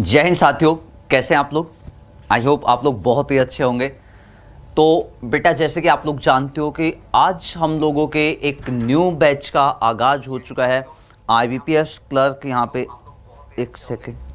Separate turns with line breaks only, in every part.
जय हिंद साथियों कैसे हैं आप लोग आई होप आप लोग बहुत ही अच्छे होंगे तो बेटा जैसे कि आप लोग जानते हो कि आज हम लोगों के एक न्यू बैच का आगाज़ हो चुका है आई क्लर्क यहाँ पे एक सेकेंड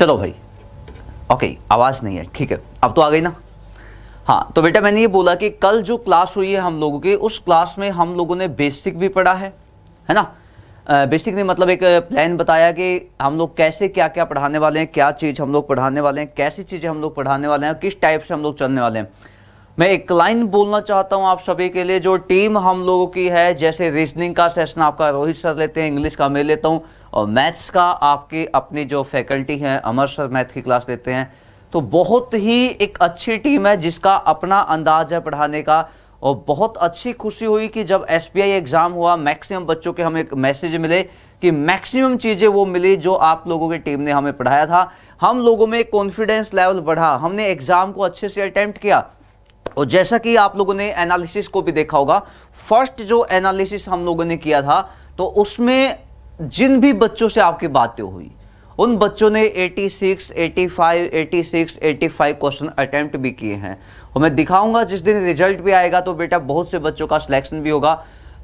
चलो भाई ओके आवाज़ नहीं है ठीक है अब तो आ गई ना हाँ तो बेटा मैंने ये बोला कि कल जो क्लास हुई है हम लोगों की उस क्लास में हम लोगों ने बेसिक भी पढ़ा है है ना बेसिक ने मतलब एक प्लान बताया कि हम लोग कैसे क्या क्या पढ़ाने वाले हैं क्या चीज़ हम लोग पढ़ाने वाले हैं कैसी चीज़ें हम लोग पढ़ाने वाले हैं किस टाइप से हम लोग चलने वाले हैं मैं एक लाइन बोलना चाहता हूं आप सभी के लिए जो टीम हम लोगों की है जैसे रीजनिंग का सेशन आपका रोहित सर लेते हैं इंग्लिश का मैं लेता हूं और मैथ्स का आपकी अपनी जो फैकल्टी हैं अमर सर मैथ की क्लास लेते हैं तो बहुत ही एक अच्छी टीम है जिसका अपना अंदाज है पढ़ाने का और बहुत अच्छी खुशी हुई कि जब एस एग्ज़ाम हुआ मैक्सिमम बच्चों के हमें मैसेज मिले कि मैक्सिमम चीज़ें वो मिली जो आप लोगों की टीम ने हमें पढ़ाया था हम लोगों में कॉन्फिडेंस लेवल बढ़ा हमने एग्ज़ाम को अच्छे से अटैम्प्ट किया और तो जैसा कि आप लोगों ने एनालिसिस को भी देखा होगा फर्स्ट जो एनालिसिस हम लोगों ने किया था तो उसमें जिन भी बच्चों से आपकी बातें हुई उन बच्चों ने 86, 85, 86, 85 क्वेश्चन अटैम्प्ट भी किए हैं और मैं दिखाऊंगा जिस दिन रिजल्ट भी आएगा तो बेटा बहुत से बच्चों का सिलेक्शन भी होगा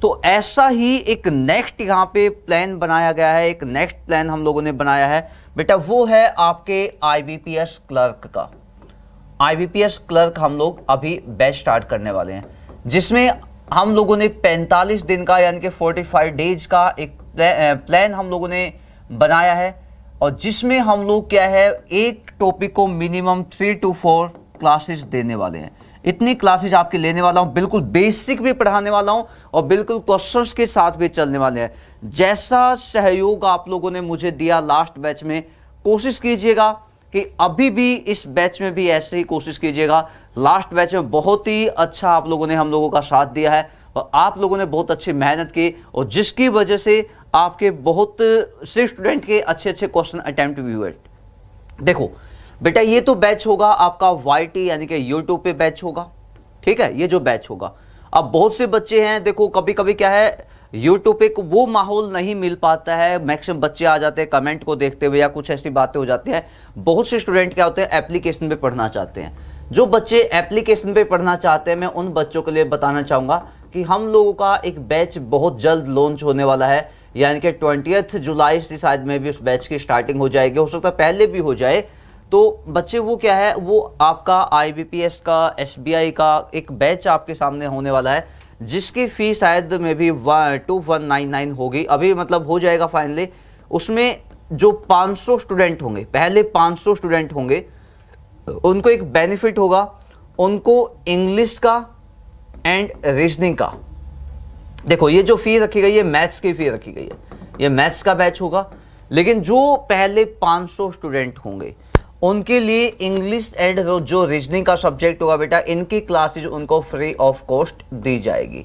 तो ऐसा ही एक नेक्स्ट यहाँ पे प्लान बनाया गया है एक नेक्स्ट प्लान हम लोगों ने बनाया है बेटा वो है आपके आई क्लर्क का आईबीपीएस क्लर्क हम लोग अभी बैच स्टार्ट करने वाले हैं जिसमें हम लोगों ने 45 दिन का यानी कि 45 डेज का एक प्लान हम लोगों ने बनाया है और जिसमें हम लोग क्या है एक टॉपिक को minimum three two four classes देने वाले हैं इतनी क्लासेज आपके लेने वाला हूँ बिल्कुल बेसिक भी पढ़ाने वाला हूँ और बिल्कुल क्वेश्चंस के साथ भी चलने वाले हैं जैसा सहयोग आप लोगों ने मुझे दिया लास्ट बैच में कोशिश कीजिएगा कि अभी भी इस बैच में भी ऐसे ही कोशिश कीजिएगा लास्ट बैच में बहुत ही अच्छा आप लोगों ने हम लोगों का साथ दिया है और आप लोगों ने बहुत अच्छी मेहनत की और जिसकी वजह से आपके बहुत से स्टूडेंट के अच्छे अच्छे क्वेश्चन अटैम्प्ट भी हुए देखो बेटा ये तो बैच होगा आपका वाई यानी कि यूट्यूब पे बैच होगा ठीक है ये जो बैच होगा अब बहुत से बच्चे हैं देखो कभी कभी क्या है यूट्यूब पे वो माहौल नहीं मिल पाता है मैक्सिमम बच्चे आ जाते हैं कमेंट को देखते हुए या कुछ ऐसी बातें हो जाती हैं बहुत से स्टूडेंट क्या होते हैं एप्लीकेशन पे पढ़ना चाहते हैं जो बच्चे एप्लीकेशन पे पढ़ना चाहते हैं मैं उन बच्चों के लिए बताना चाहूँगा कि हम लोगों का एक बैच बहुत जल्द लॉन्च होने वाला है यानी कि ट्वेंटी जुलाई से शायद में भी उस बैच की स्टार्टिंग हो जाएगी हो सकता है पहले भी हो जाए तो बच्चे वो क्या है वो आपका आई का एस का एक बैच आपके सामने होने वाला है जिसकी फ़ी शायद में भी टू वन नाइन नाइन होगी अभी मतलब हो जाएगा फाइनली उसमें जो 500 स्टूडेंट होंगे पहले 500 स्टूडेंट होंगे उनको एक बेनिफिट होगा उनको इंग्लिश का एंड रीजनिंग का देखो ये जो फ़ी रखी गई है मैथ्स की फ़ी रखी गई है ये मैथ्स का बैच होगा लेकिन जो पहले 500 स्टूडेंट होंगे उनके लिए इंग्लिश एंड जो रीजनिंग का सब्जेक्ट होगा बेटा इनकी क्लासेज उनको फ्री ऑफ कॉस्ट दी जाएगी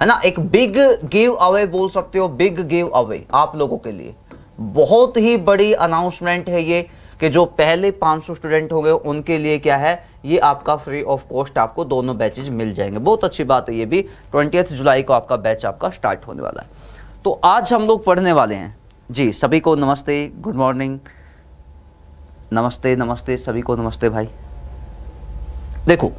है ना एक बिग गिव अवे बोल सकते हो बिग गिव अवे आप लोगों के लिए बहुत ही बड़ी अनाउंसमेंट है ये कि जो पहले 500 स्टूडेंट हो गए उनके लिए क्या है ये आपका फ्री ऑफ कॉस्ट आपको दोनों बैचेज मिल जाएंगे बहुत अच्छी बात है ये भी ट्वेंटी जुलाई को आपका बैच आपका स्टार्ट होने वाला है तो आज हम लोग पढ़ने वाले हैं जी सभी को नमस्ते गुड मॉर्निंग नमस्ते नमस्ते सभी को नमस्ते भाई देखो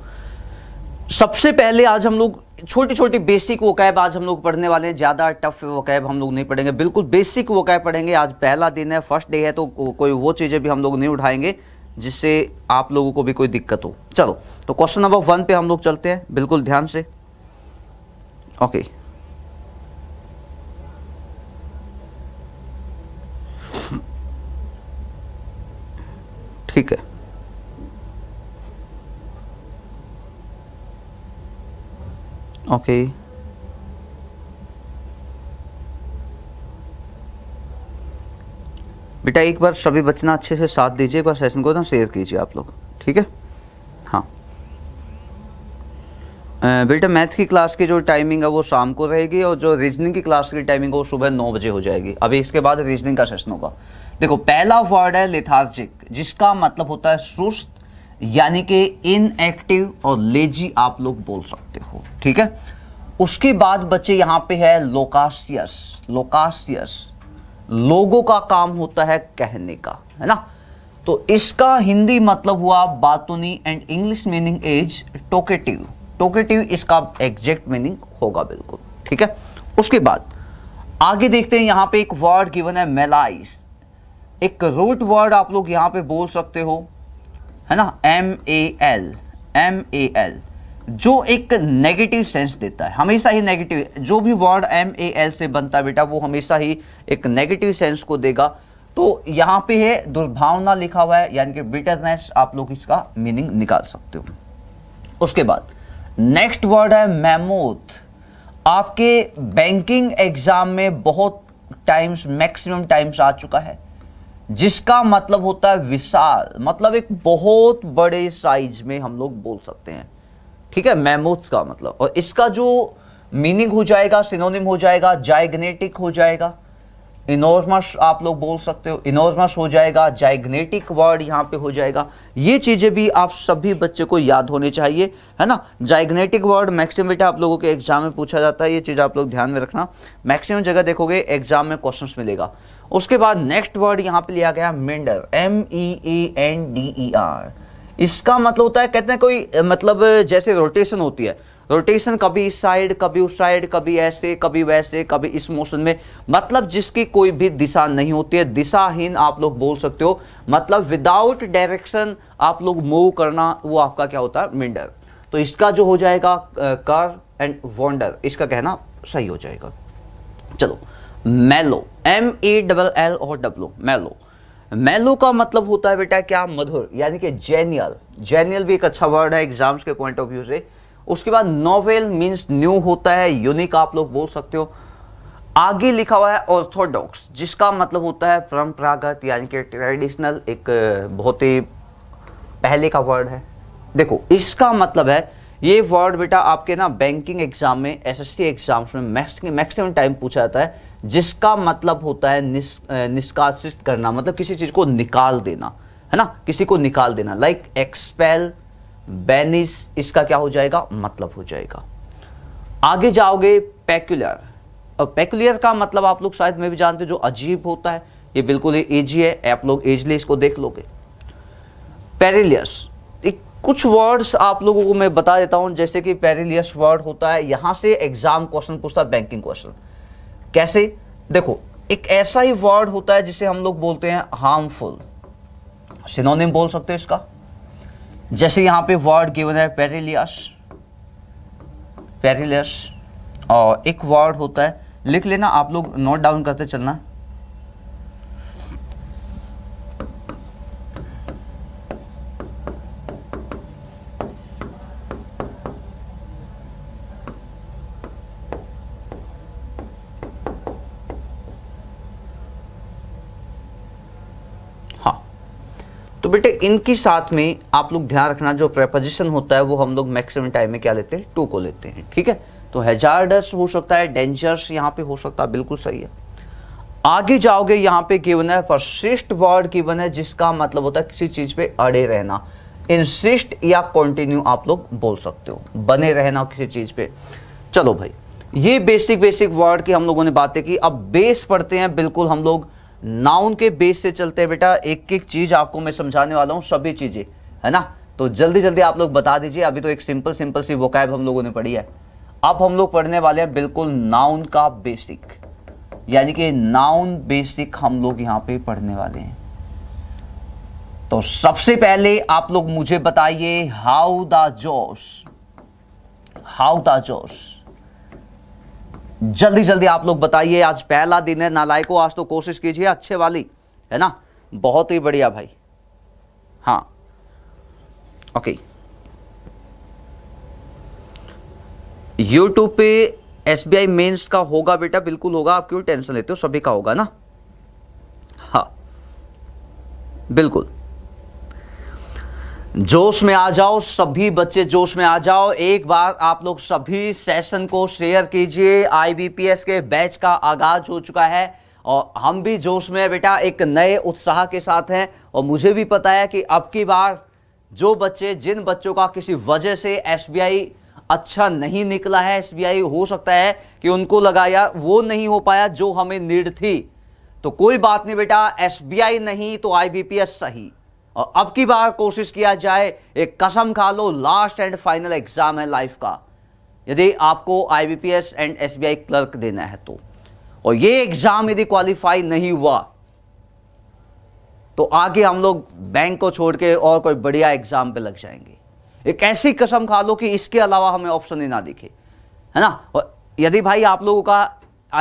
सबसे पहले आज हम लोग छोटी छोटी बेसिक वो कैब आज हम लोग पढ़ने वाले हैं ज़्यादा टफ वो कैब हम लोग नहीं पढ़ेंगे बिल्कुल बेसिक वो कैब पढ़ेंगे आज पहला दिन है फर्स्ट डे है तो कोई वो चीज़ें भी हम लोग नहीं उठाएंगे जिससे आप लोगों को भी कोई दिक्कत हो चलो तो क्वेश्चन नंबर वन पे हम लोग चलते हैं बिल्कुल ध्यान से ओके okay. ठीक है ओके बेटा एक बार सभी बचना अच्छे से साथ दीजिए एक बार सेशन को ना शेयर कीजिए आप लोग ठीक है हाँ बेटा मैथ की क्लास की जो टाइमिंग है वो शाम को रहेगी और जो रीजनिंग की क्लास की टाइमिंग है वो सुबह नौ बजे हो जाएगी अभी इसके बाद रीजनिंग का सेशन होगा देखो पहला वर्ड है लेथार्जिक जिसका मतलब होता है सुस्त यानी कि इनएक्टिव और लेजी आप लोग बोल सकते हो ठीक है उसके बाद बच्चे यहां पे है लोकाशियस लोकाशियस लोगों का काम होता है कहने का है ना तो इसका हिंदी मतलब हुआ बातुनी and English meaning is talkative talkative इसका एग्जैक्ट मीनिंग होगा बिल्कुल ठीक है उसके बाद आगे देखते हैं यहां पे एक वर्ड गिवन है मेलाइस एक रूट वर्ड आप लोग यहाँ पे बोल सकते हो है ना M A L M A L जो एक नेगेटिव सेंस देता है हमेशा ही नेगेटिव जो भी वर्ड एम ए एल से बनता है बेटा वो हमेशा ही एक नेगेटिव सेंस को देगा तो यहाँ पे है दुर्भावना लिखा हुआ है यानी कि बिटरनेस आप लोग इसका मीनिंग निकाल सकते हो उसके बाद नेक्स्ट वर्ड है मैमोथ आपके बैंकिंग एग्जाम में बहुत टाइम्स मैक्सिमम टाइम्स आ चुका है जिसका मतलब होता है विशाल मतलब एक बहुत बड़े साइज में हम लोग बोल सकते हैं ठीक है मैमोथ्स का मतलब और इसका जो मीनिंग हो जाएगा सिनोनिम हो जाएगा जाइगनेटिक हो जाएगा इनोर्मस आप लोग बोल सकते हो इनोर्मस हो जाएगा जाइग्नेटिक वर्ड यहाँ पे हो जाएगा ये चीज़ें भी आप सभी बच्चे को याद होने चाहिए है ना जाइग्नेटिक वर्ड मैक्सिमम बेटा आप लोगों के एग्जाम में पूछा जाता है ये चीज़ आप लोग ध्यान में रखना मैक्सिमम जगह देखोगे एग्जाम में क्वेश्चन मिलेगा उसके बाद नेक्स्ट वर्ड यहाँ पर लिया गया meander M E A N D E R इसका मतलब होता है कहते हैं कोई मतलब जैसे रोटेशन होती है रोटेशन कभी इस साइड कभी उस साइड कभी ऐसे कभी वैसे कभी इस मोशन में मतलब जिसकी कोई भी दिशा नहीं होती है दिशाहीन आप लोग बोल सकते हो मतलब विदाउट डायरेक्शन आप लोग मूव करना वो आपका क्या होता है मिंडर तो इसका जो हो जाएगा कर एंड वॉन्डर इसका कहना सही हो जाएगा चलो मेलो एम ए डबल एल और डब्लो मेलो मेलो का मतलब होता है बेटा क्या मधुर यानी कि जेनियल जेनियल भी एक अच्छा वर्ड है एग्जाम्स के पॉइंट ऑफ व्यू से उसके बाद नोवेल मीन्स न्यू होता है यूनिक आप लोग बोल सकते हो आगे लिखा हुआ है ऑर्थोडॉक्स जिसका मतलब होता है परंपरागत यानी कि ट्रेडिशनल एक बहुत ही पहले का वर्ड है देखो इसका मतलब है ये वर्ड बेटा आपके ना बैंकिंग एग्जाम में एसएससी एग्जाम्स में मैक्सिमम टाइम पूछा जाता है जिसका मतलब होता है निस, निष्कासित करना मतलब किसी चीज़ को निकाल देना है ना किसी को निकाल देना लाइक एक्सपेल बैनिस इसका क्या हो जाएगा मतलब हो जाएगा आगे जाओगे पैक्युलर और पेक्युलर का मतलब आप लोग शायद मैं भी जानते जो अजीब होता है ये बिल्कुल ही एजी है आप लोग एजली इसको देख लोगे पेरिलियस कुछ वर्ड्स आप लोगों को मैं बता देता हूं जैसे कि पेरिलियस वर्ड होता है यहां से एग्जाम क्वेश्चन पूछता है बैंकिंग क्वेश्चन कैसे देखो एक ऐसा ही वर्ड होता है जिसे हम लोग बोलते हैं हार्मफुल सिनोनिम बोल सकते हैं इसका जैसे यहाँ पे वर्ड गिवन है पेरिलियस पेरिलियस और एक वर्ड होता है लिख लेना आप लोग नोट डाउन करते चलना तो बेटे इनकी साथ में आप लोग ध्यान रखना जो प्रेपोजिशन होता है वो हम लोग मैक्सिमम टाइम में क्या लेते हैं टू को लेते हैं ठीक है तो हेजार्डस हो सकता है डेंजर्स यहाँ पे हो सकता है बिल्कुल सही है आगे जाओगे यहाँ पे गिवन है परसिस्ट वर्ड गिवन है जिसका मतलब होता है किसी चीज़ पे अड़े रहना इंसिस्ट या कंटिन्यू आप लोग बोल सकते हो बने रहना किसी चीज़ पे चलो भाई ये बेसिक बेसिक वर्ड की हम लोगों ने बातें की अब बेस पढ़ते हैं बिल्कुल हम लोग नाउन के बेस से चलते हैं बेटा एक एक चीज आपको मैं समझाने वाला हूँ सभी चीजें है ना तो जल्दी जल्दी आप लोग बता दीजिए अभी तो एक सिंपल सिंपल सी वोकैब हम लोगों ने पढ़ी है अब हम लोग पढ़ने वाले हैं बिल्कुल नाउन का बेसिक यानी कि नाउन बेसिक हम लोग यहाँ पे पढ़ने वाले हैं तो सबसे पहले आप लोग मुझे बताइए how the josh how the josh जल्दी जल्दी आप लोग बताइए आज पहला दिन है नालायकों आज तो कोशिश कीजिए अच्छे वाली है ना बहुत ही बढ़िया भाई हाँ ओके यूट्यूब पे एस बी आई मेन्स का होगा बेटा बिल्कुल होगा आप क्यों टेंशन लेते हो सभी का होगा ना हाँ बिल्कुल जोश में आ जाओ सभी बच्चे जोश में आ जाओ एक बार आप लोग सभी सेशन को शेयर कीजिए आईबीपीएस के बैच का आगाज हो चुका है और हम भी जोश में बेटा एक नए उत्साह के साथ हैं और मुझे भी पता है कि अब की बार जो बच्चे जिन बच्चों का किसी वजह से एसबीआई अच्छा नहीं निकला है एसबीआई हो सकता है कि उनको लगा यार वो नहीं हो पाया जो हमें नीड थी तो कोई बात नहीं बेटा एसबीआई नहीं तो आईबीपीएस सही और अब की बार कोशिश किया जाए एक कसम खा लो लास्ट एंड फाइनल एग्जाम है लाइफ का यदि आपको आईबीपीएस एंड एसबीआई क्लर्क देना है तो और ये एग्जाम यदि क्वालिफाई नहीं हुआ तो आगे हम लोग बैंक को छोड़ के और कोई बढ़िया एग्जाम पे लग जाएंगे एक ऐसी कसम खा लो कि इसके अलावा हमें ऑप्शन ही ना दिखे है ना और यदि भाई आप लोगों का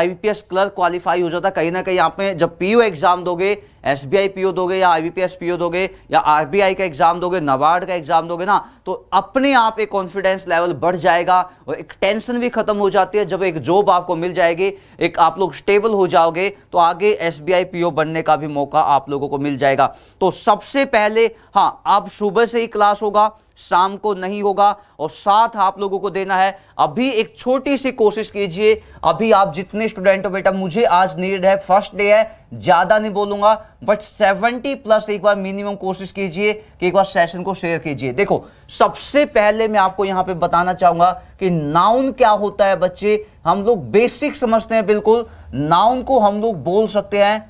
आई क्लर्क क्वालिफाई हो जाता कहीं ना कहीं आप में जब पी एग्जाम दोगे S B I P O दोगे या I B P S P O दोगे या आर बी आई का एग्जाम दोगे नबार्ड का एग्जाम दोगे ना तो अपने आप एक कॉन्फिडेंस लेवल बढ़ जाएगा और एक टेंशन भी खत्म हो जाती है जब एक जॉब आपको मिल जाएगी एक आप लोग स्टेबल हो जाओगे तो आगे S B I P O बनने का भी मौका आप लोगों को मिल जाएगा तो सबसे पहले हाँ आप सुबह से ही क्लास होगा शाम को नहीं होगा और साथ आप लोगों को देना है अभी एक छोटी सी कोशिश कीजिए अभी आप जितने स्टूडेंट हो बेटा मुझे आज नीड है फर्स्ट डे है ज़्यादा नहीं बोलूंगा बट 70 प्लस एक बार मिनिमम कोशिश कीजिए कि एक बार सेशन को शेयर कीजिए देखो सबसे पहले मैं आपको यहां पे बताना चाहूंगा कि नाउन क्या होता है बच्चे हम लोग बेसिक समझते हैं बिल्कुल नाउन को हम लोग बोल सकते हैं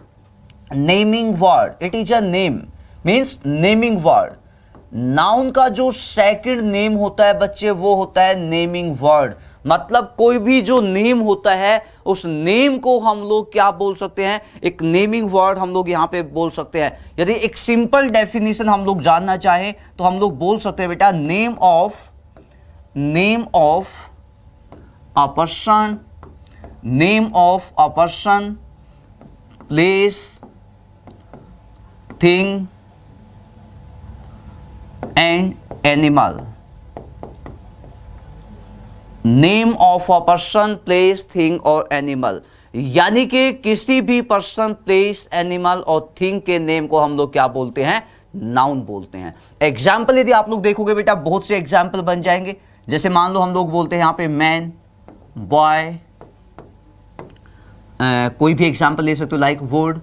naming word it is a name means naming word noun का जो सेकंड नेम होता है बच्चे वो होता है नेमिंग वर्ड मतलब कोई भी जो नेम होता है उस नेम को हम लोग क्या बोल सकते हैं एक नेमिंग वर्ड हम लोग यहाँ पे बोल सकते हैं यदि एक सिंपल डेफिनेशन हम लोग जानना चाहें तो हम लोग बोल सकते हैं बेटा name of name of a person name of a person place thing and animal name of a person place thing और एनिमल यानी कि किसी भी पर्सन प्लेस एनिमल और थिंग के नेम को हम लोग क्या बोलते हैं नाउन बोलते हैं एग्जाम्पल यदि आप लोग देखोगे बेटा बहुत से एग्जाम्पल बन जाएंगे जैसे मान लो हम लोग बोलते हैं यहां पे मैन बॉय कोई भी एग्जाम्पल ले सकते हो लाइक वुड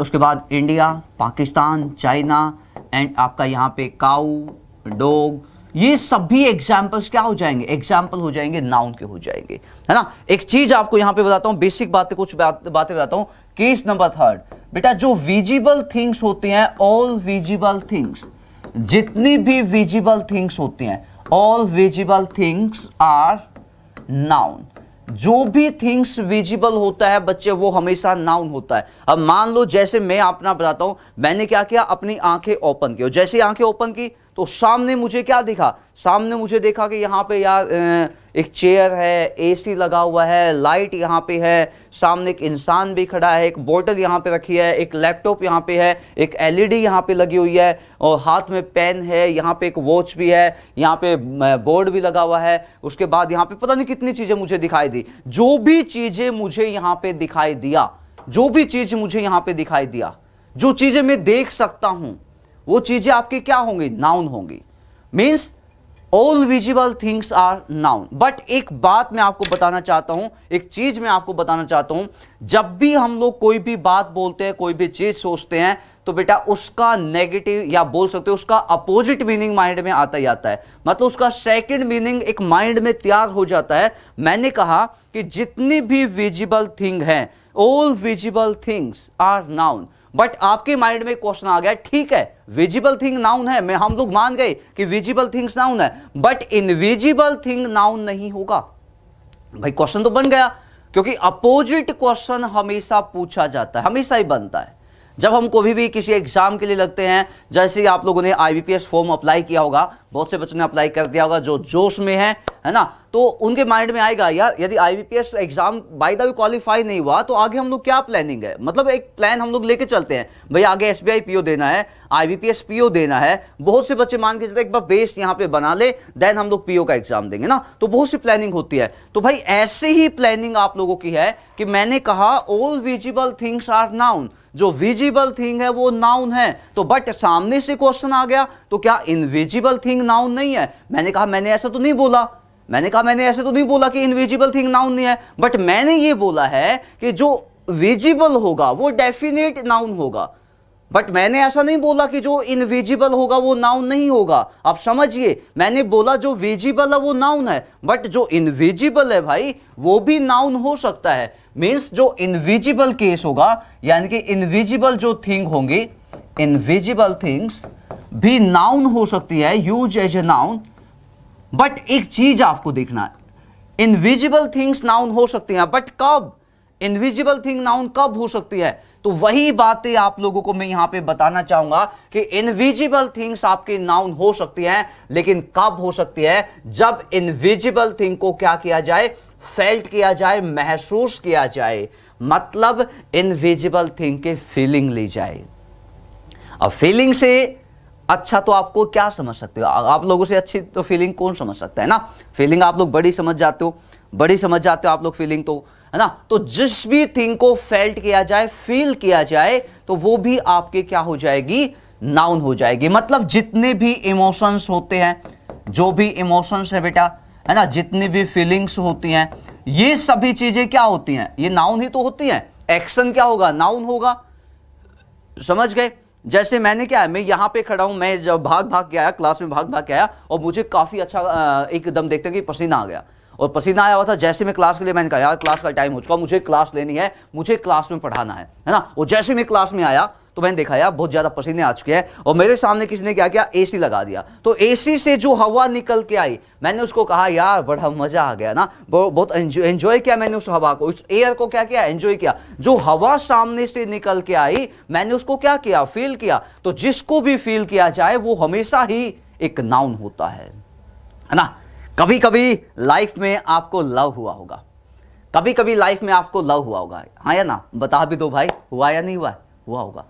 उसके बाद इंडिया पाकिस्तान चाइना एंड आपका यहां पे काउ डॉग ये सभी एग्जाम्पल्स क्या हो जाएंगे एग्जाम्पल हो जाएंगे नाउन के हो जाएंगे है ना एक चीज आपको यहां पे बताता हूं बेसिक बातें कुछ बातें बाते बताता हूं केस नंबर थर्ड बेटा जो विजिबल थिंग्स होते हैं ऑल विजिबल थिंग्स जितनी भी विजिबल थिंग्स होती हैं all visible things are noun जो भी थिंग्स विजिबल होता है बच्चे वो हमेशा नाउन होता है अब मान लो जैसे मैं अपना बताता हूं मैंने क्या किया अपनी आंखें ओपन की जैसे आंखें ओपन की तो सामने मुझे क्या दिखा सामने मुझे देखा कि यहाँ पे यार एक चेयर है एसी लगा हुआ है लाइट यहाँ पे है सामने एक इंसान भी खड़ा है एक बोतल यहाँ पे रखी है एक लैपटॉप यहाँ पे है एक एलईडी e यहाँ पे लगी हुई है और हाथ में पेन है यहाँ पे एक वॉच भी है यहाँ पे बोर्ड भी लगा हुआ है उसके बाद यहाँ पे पता नहीं कितनी चीज़ें मुझे दिखाई दी जो भी चीज़ें मुझे यहाँ पे दिखाई दिया जो भी चीज़ मुझे यहाँ पे दिखाई दिया जो चीज़ें मैं देख सकता हूँ वो चीज़ें आपकी क्या होंगी नाउन होंगी means all visible things are noun but एक बात मैं आपको बताना चाहता हूं एक चीज़ मैं आपको बताना चाहता हूं जब भी हम लोग कोई भी बात बोलते हैं कोई भी चीज़ सोचते हैं तो बेटा उसका नेगेटिव या बोल सकते हो उसका अपोजिट मीनिंग माइंड में आता ही आता है मतलब उसका सेकंड मीनिंग एक माइंड में तैयार हो जाता है मैंने कहा कि जितनी भी विजिबल थिंग हैं all visible things are noun but आपके माइंड में क्वेश्चन आ गया ठीक है विजिबल थिंग नाउन है मैं हम लोग मान गए कि विजिबल थिंग्स नाउन है बट इनविजिबल थिंग नाउन नहीं होगा भाई क्वेश्चन तो बन गया क्योंकि अपोजिट क्वेश्चन हमेशा पूछा जाता है हमेशा ही बनता है जब हम कभी भी किसी एग्जाम के लिए लगते हैं जैसे आप लोगों ने आई फॉर्म अप्लाई किया होगा बहुत से बच्चों ने अप्लाई कर दिया होगा जो जोश में है है ना तो उनके माइंड में आएगा यार यदि I exam by the way qualify नहीं हुआ तो आगे हम लोग क्या प्लानिंग है मतलब एक प्लान हम लोग लेके चलते हैं भाई आगे एस पीओ देना है आई पीओ देना है बहुत से बच्चे मान के चलते एक बार बेस यहाँ पे बना ले देन हम लोग पीओ का एग्जाम देंगे ना तो बहुत सी प्लानिंग होती है तो भाई ऐसे ही प्लानिंग आप लोगों की है कि मैंने कहा all visible things are noun जो विजिबल थिंग है वो नाउन है तो बट सामने से क्वेश्चन आ गया तो क्या इनविजिबल थिंग नाउन नहीं है मैंने कहा मैंने ऐसा तो नहीं बोला मैंने कहा मैंने ऐसे तो नहीं बोला कि इनविजिबल थिंग नाउन नहीं है बट मैंने ये बोला है कि जो विजिबल होगा वो डेफिनेट नाउन होगा बट मैंने ऐसा नहीं बोला कि जो इनविजिबल होगा वो नाउन नहीं होगा आप समझिए मैंने बोला जो विजिबल है वो नाउन है बट जो इनविजिबल है भाई वो भी नाउन हो सकता है मीन्स जो इनविजिबल केस होगा यानी कि इनविजिबल जो थिंग होंगी इनविजिबल थिंग्स भी नाउन हो सकती है use as a noun but एक चीज आपको देखना है इनविजिबल थिंग्स नाउन हो सकती हैं बट कब इनविजिबल थिंग नाउन कब हो सकती है तो वही बातें आप लोगों को मैं यहां पे बताना चाहूंगा कि इनविजिबल थिंग्स आपके नाउन हो सकती हैं लेकिन कब हो सकती है जब इनविजिबल थिंग को क्या किया जाए फेल्ट किया जाए महसूस किया जाए मतलब इनविजिबल थिंग के फीलिंग ली जाए अब फीलिंग से अच्छा तो आपको क्या समझ सकते हो आप लोगों से अच्छी तो फीलिंग कौन समझ सकता है ना फीलिंग आप लोग बड़ी समझ जाते हो बड़ी समझ जाते हो आप लोग फीलिंग तो है ना तो जिस भी थिंग को फेल्ट किया जाए फील किया जाए तो वो भी आपके क्या हो जाएगी नाउन हो जाएगी मतलब जितने भी इमोशंस होते हैं जो भी इमोशंस है बेटा है ना जितनी भी फीलिंग्स होती हैं ये सभी चीजें क्या होती हैं ये नाउन ही तो होती हैं एक्शन क्या होगा नाउन होगा समझ गए जैसे मैंने क्या है मैं यहां पे खड़ा हूं मैं जब भाग भाग के आया क्लास में भाग भाग के आया और मुझे काफ़ी अच्छा एकदम देखते हैं कि पसीना आ गया और पसीना आया हुआ था जैसे मैं क्लास के लिए मैंने कहा यार क्लास का टाइम हो चुका मुझे क्लास लेनी है मुझे क्लास में पढ़ाना है है ना और जैसे मैं क्लास में आया तो मैंने देखा यार बहुत ज़्यादा पसीने आ चुके हैं और मेरे सामने किसी ने क्या किया एसी लगा दिया तो एसी से जो हवा निकल के आई मैंने उसको कहा यार बड़ा मज़ा आ गया ना बहुत एंजॉय किया मैंने उस हवा को उस एयर को क्या किया एंजॉय किया जो हवा सामने से निकल के आई मैंने उसको क्या किया फील किया तो जिसको भी फील किया जाए वो हमेशा ही एक नाउन होता है ना कभी कभी लाइफ में आपको लव हुआ होगा कभी कभी लाइफ में आपको लव हुआ होगा हाँ या ना बता भी दो भाई हुआ या नहीं हुआ हुआ होगा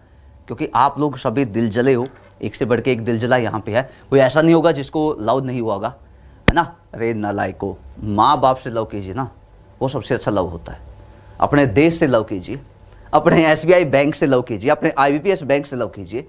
क्योंकि आप लोग सभी दिल जले हो एक से बढ़ के एक दिल जला यहाँ पे है कोई ऐसा नहीं होगा जिसको लव नहीं हुआ होगा है ना अरे ना लाइको माँ बाप से लव कीजिए ना वो सबसे अच्छा लव होता है अपने देश से लव कीजिए अपने एस बैंक से लव कीजिए अपने आई बैंक से लव कीजिए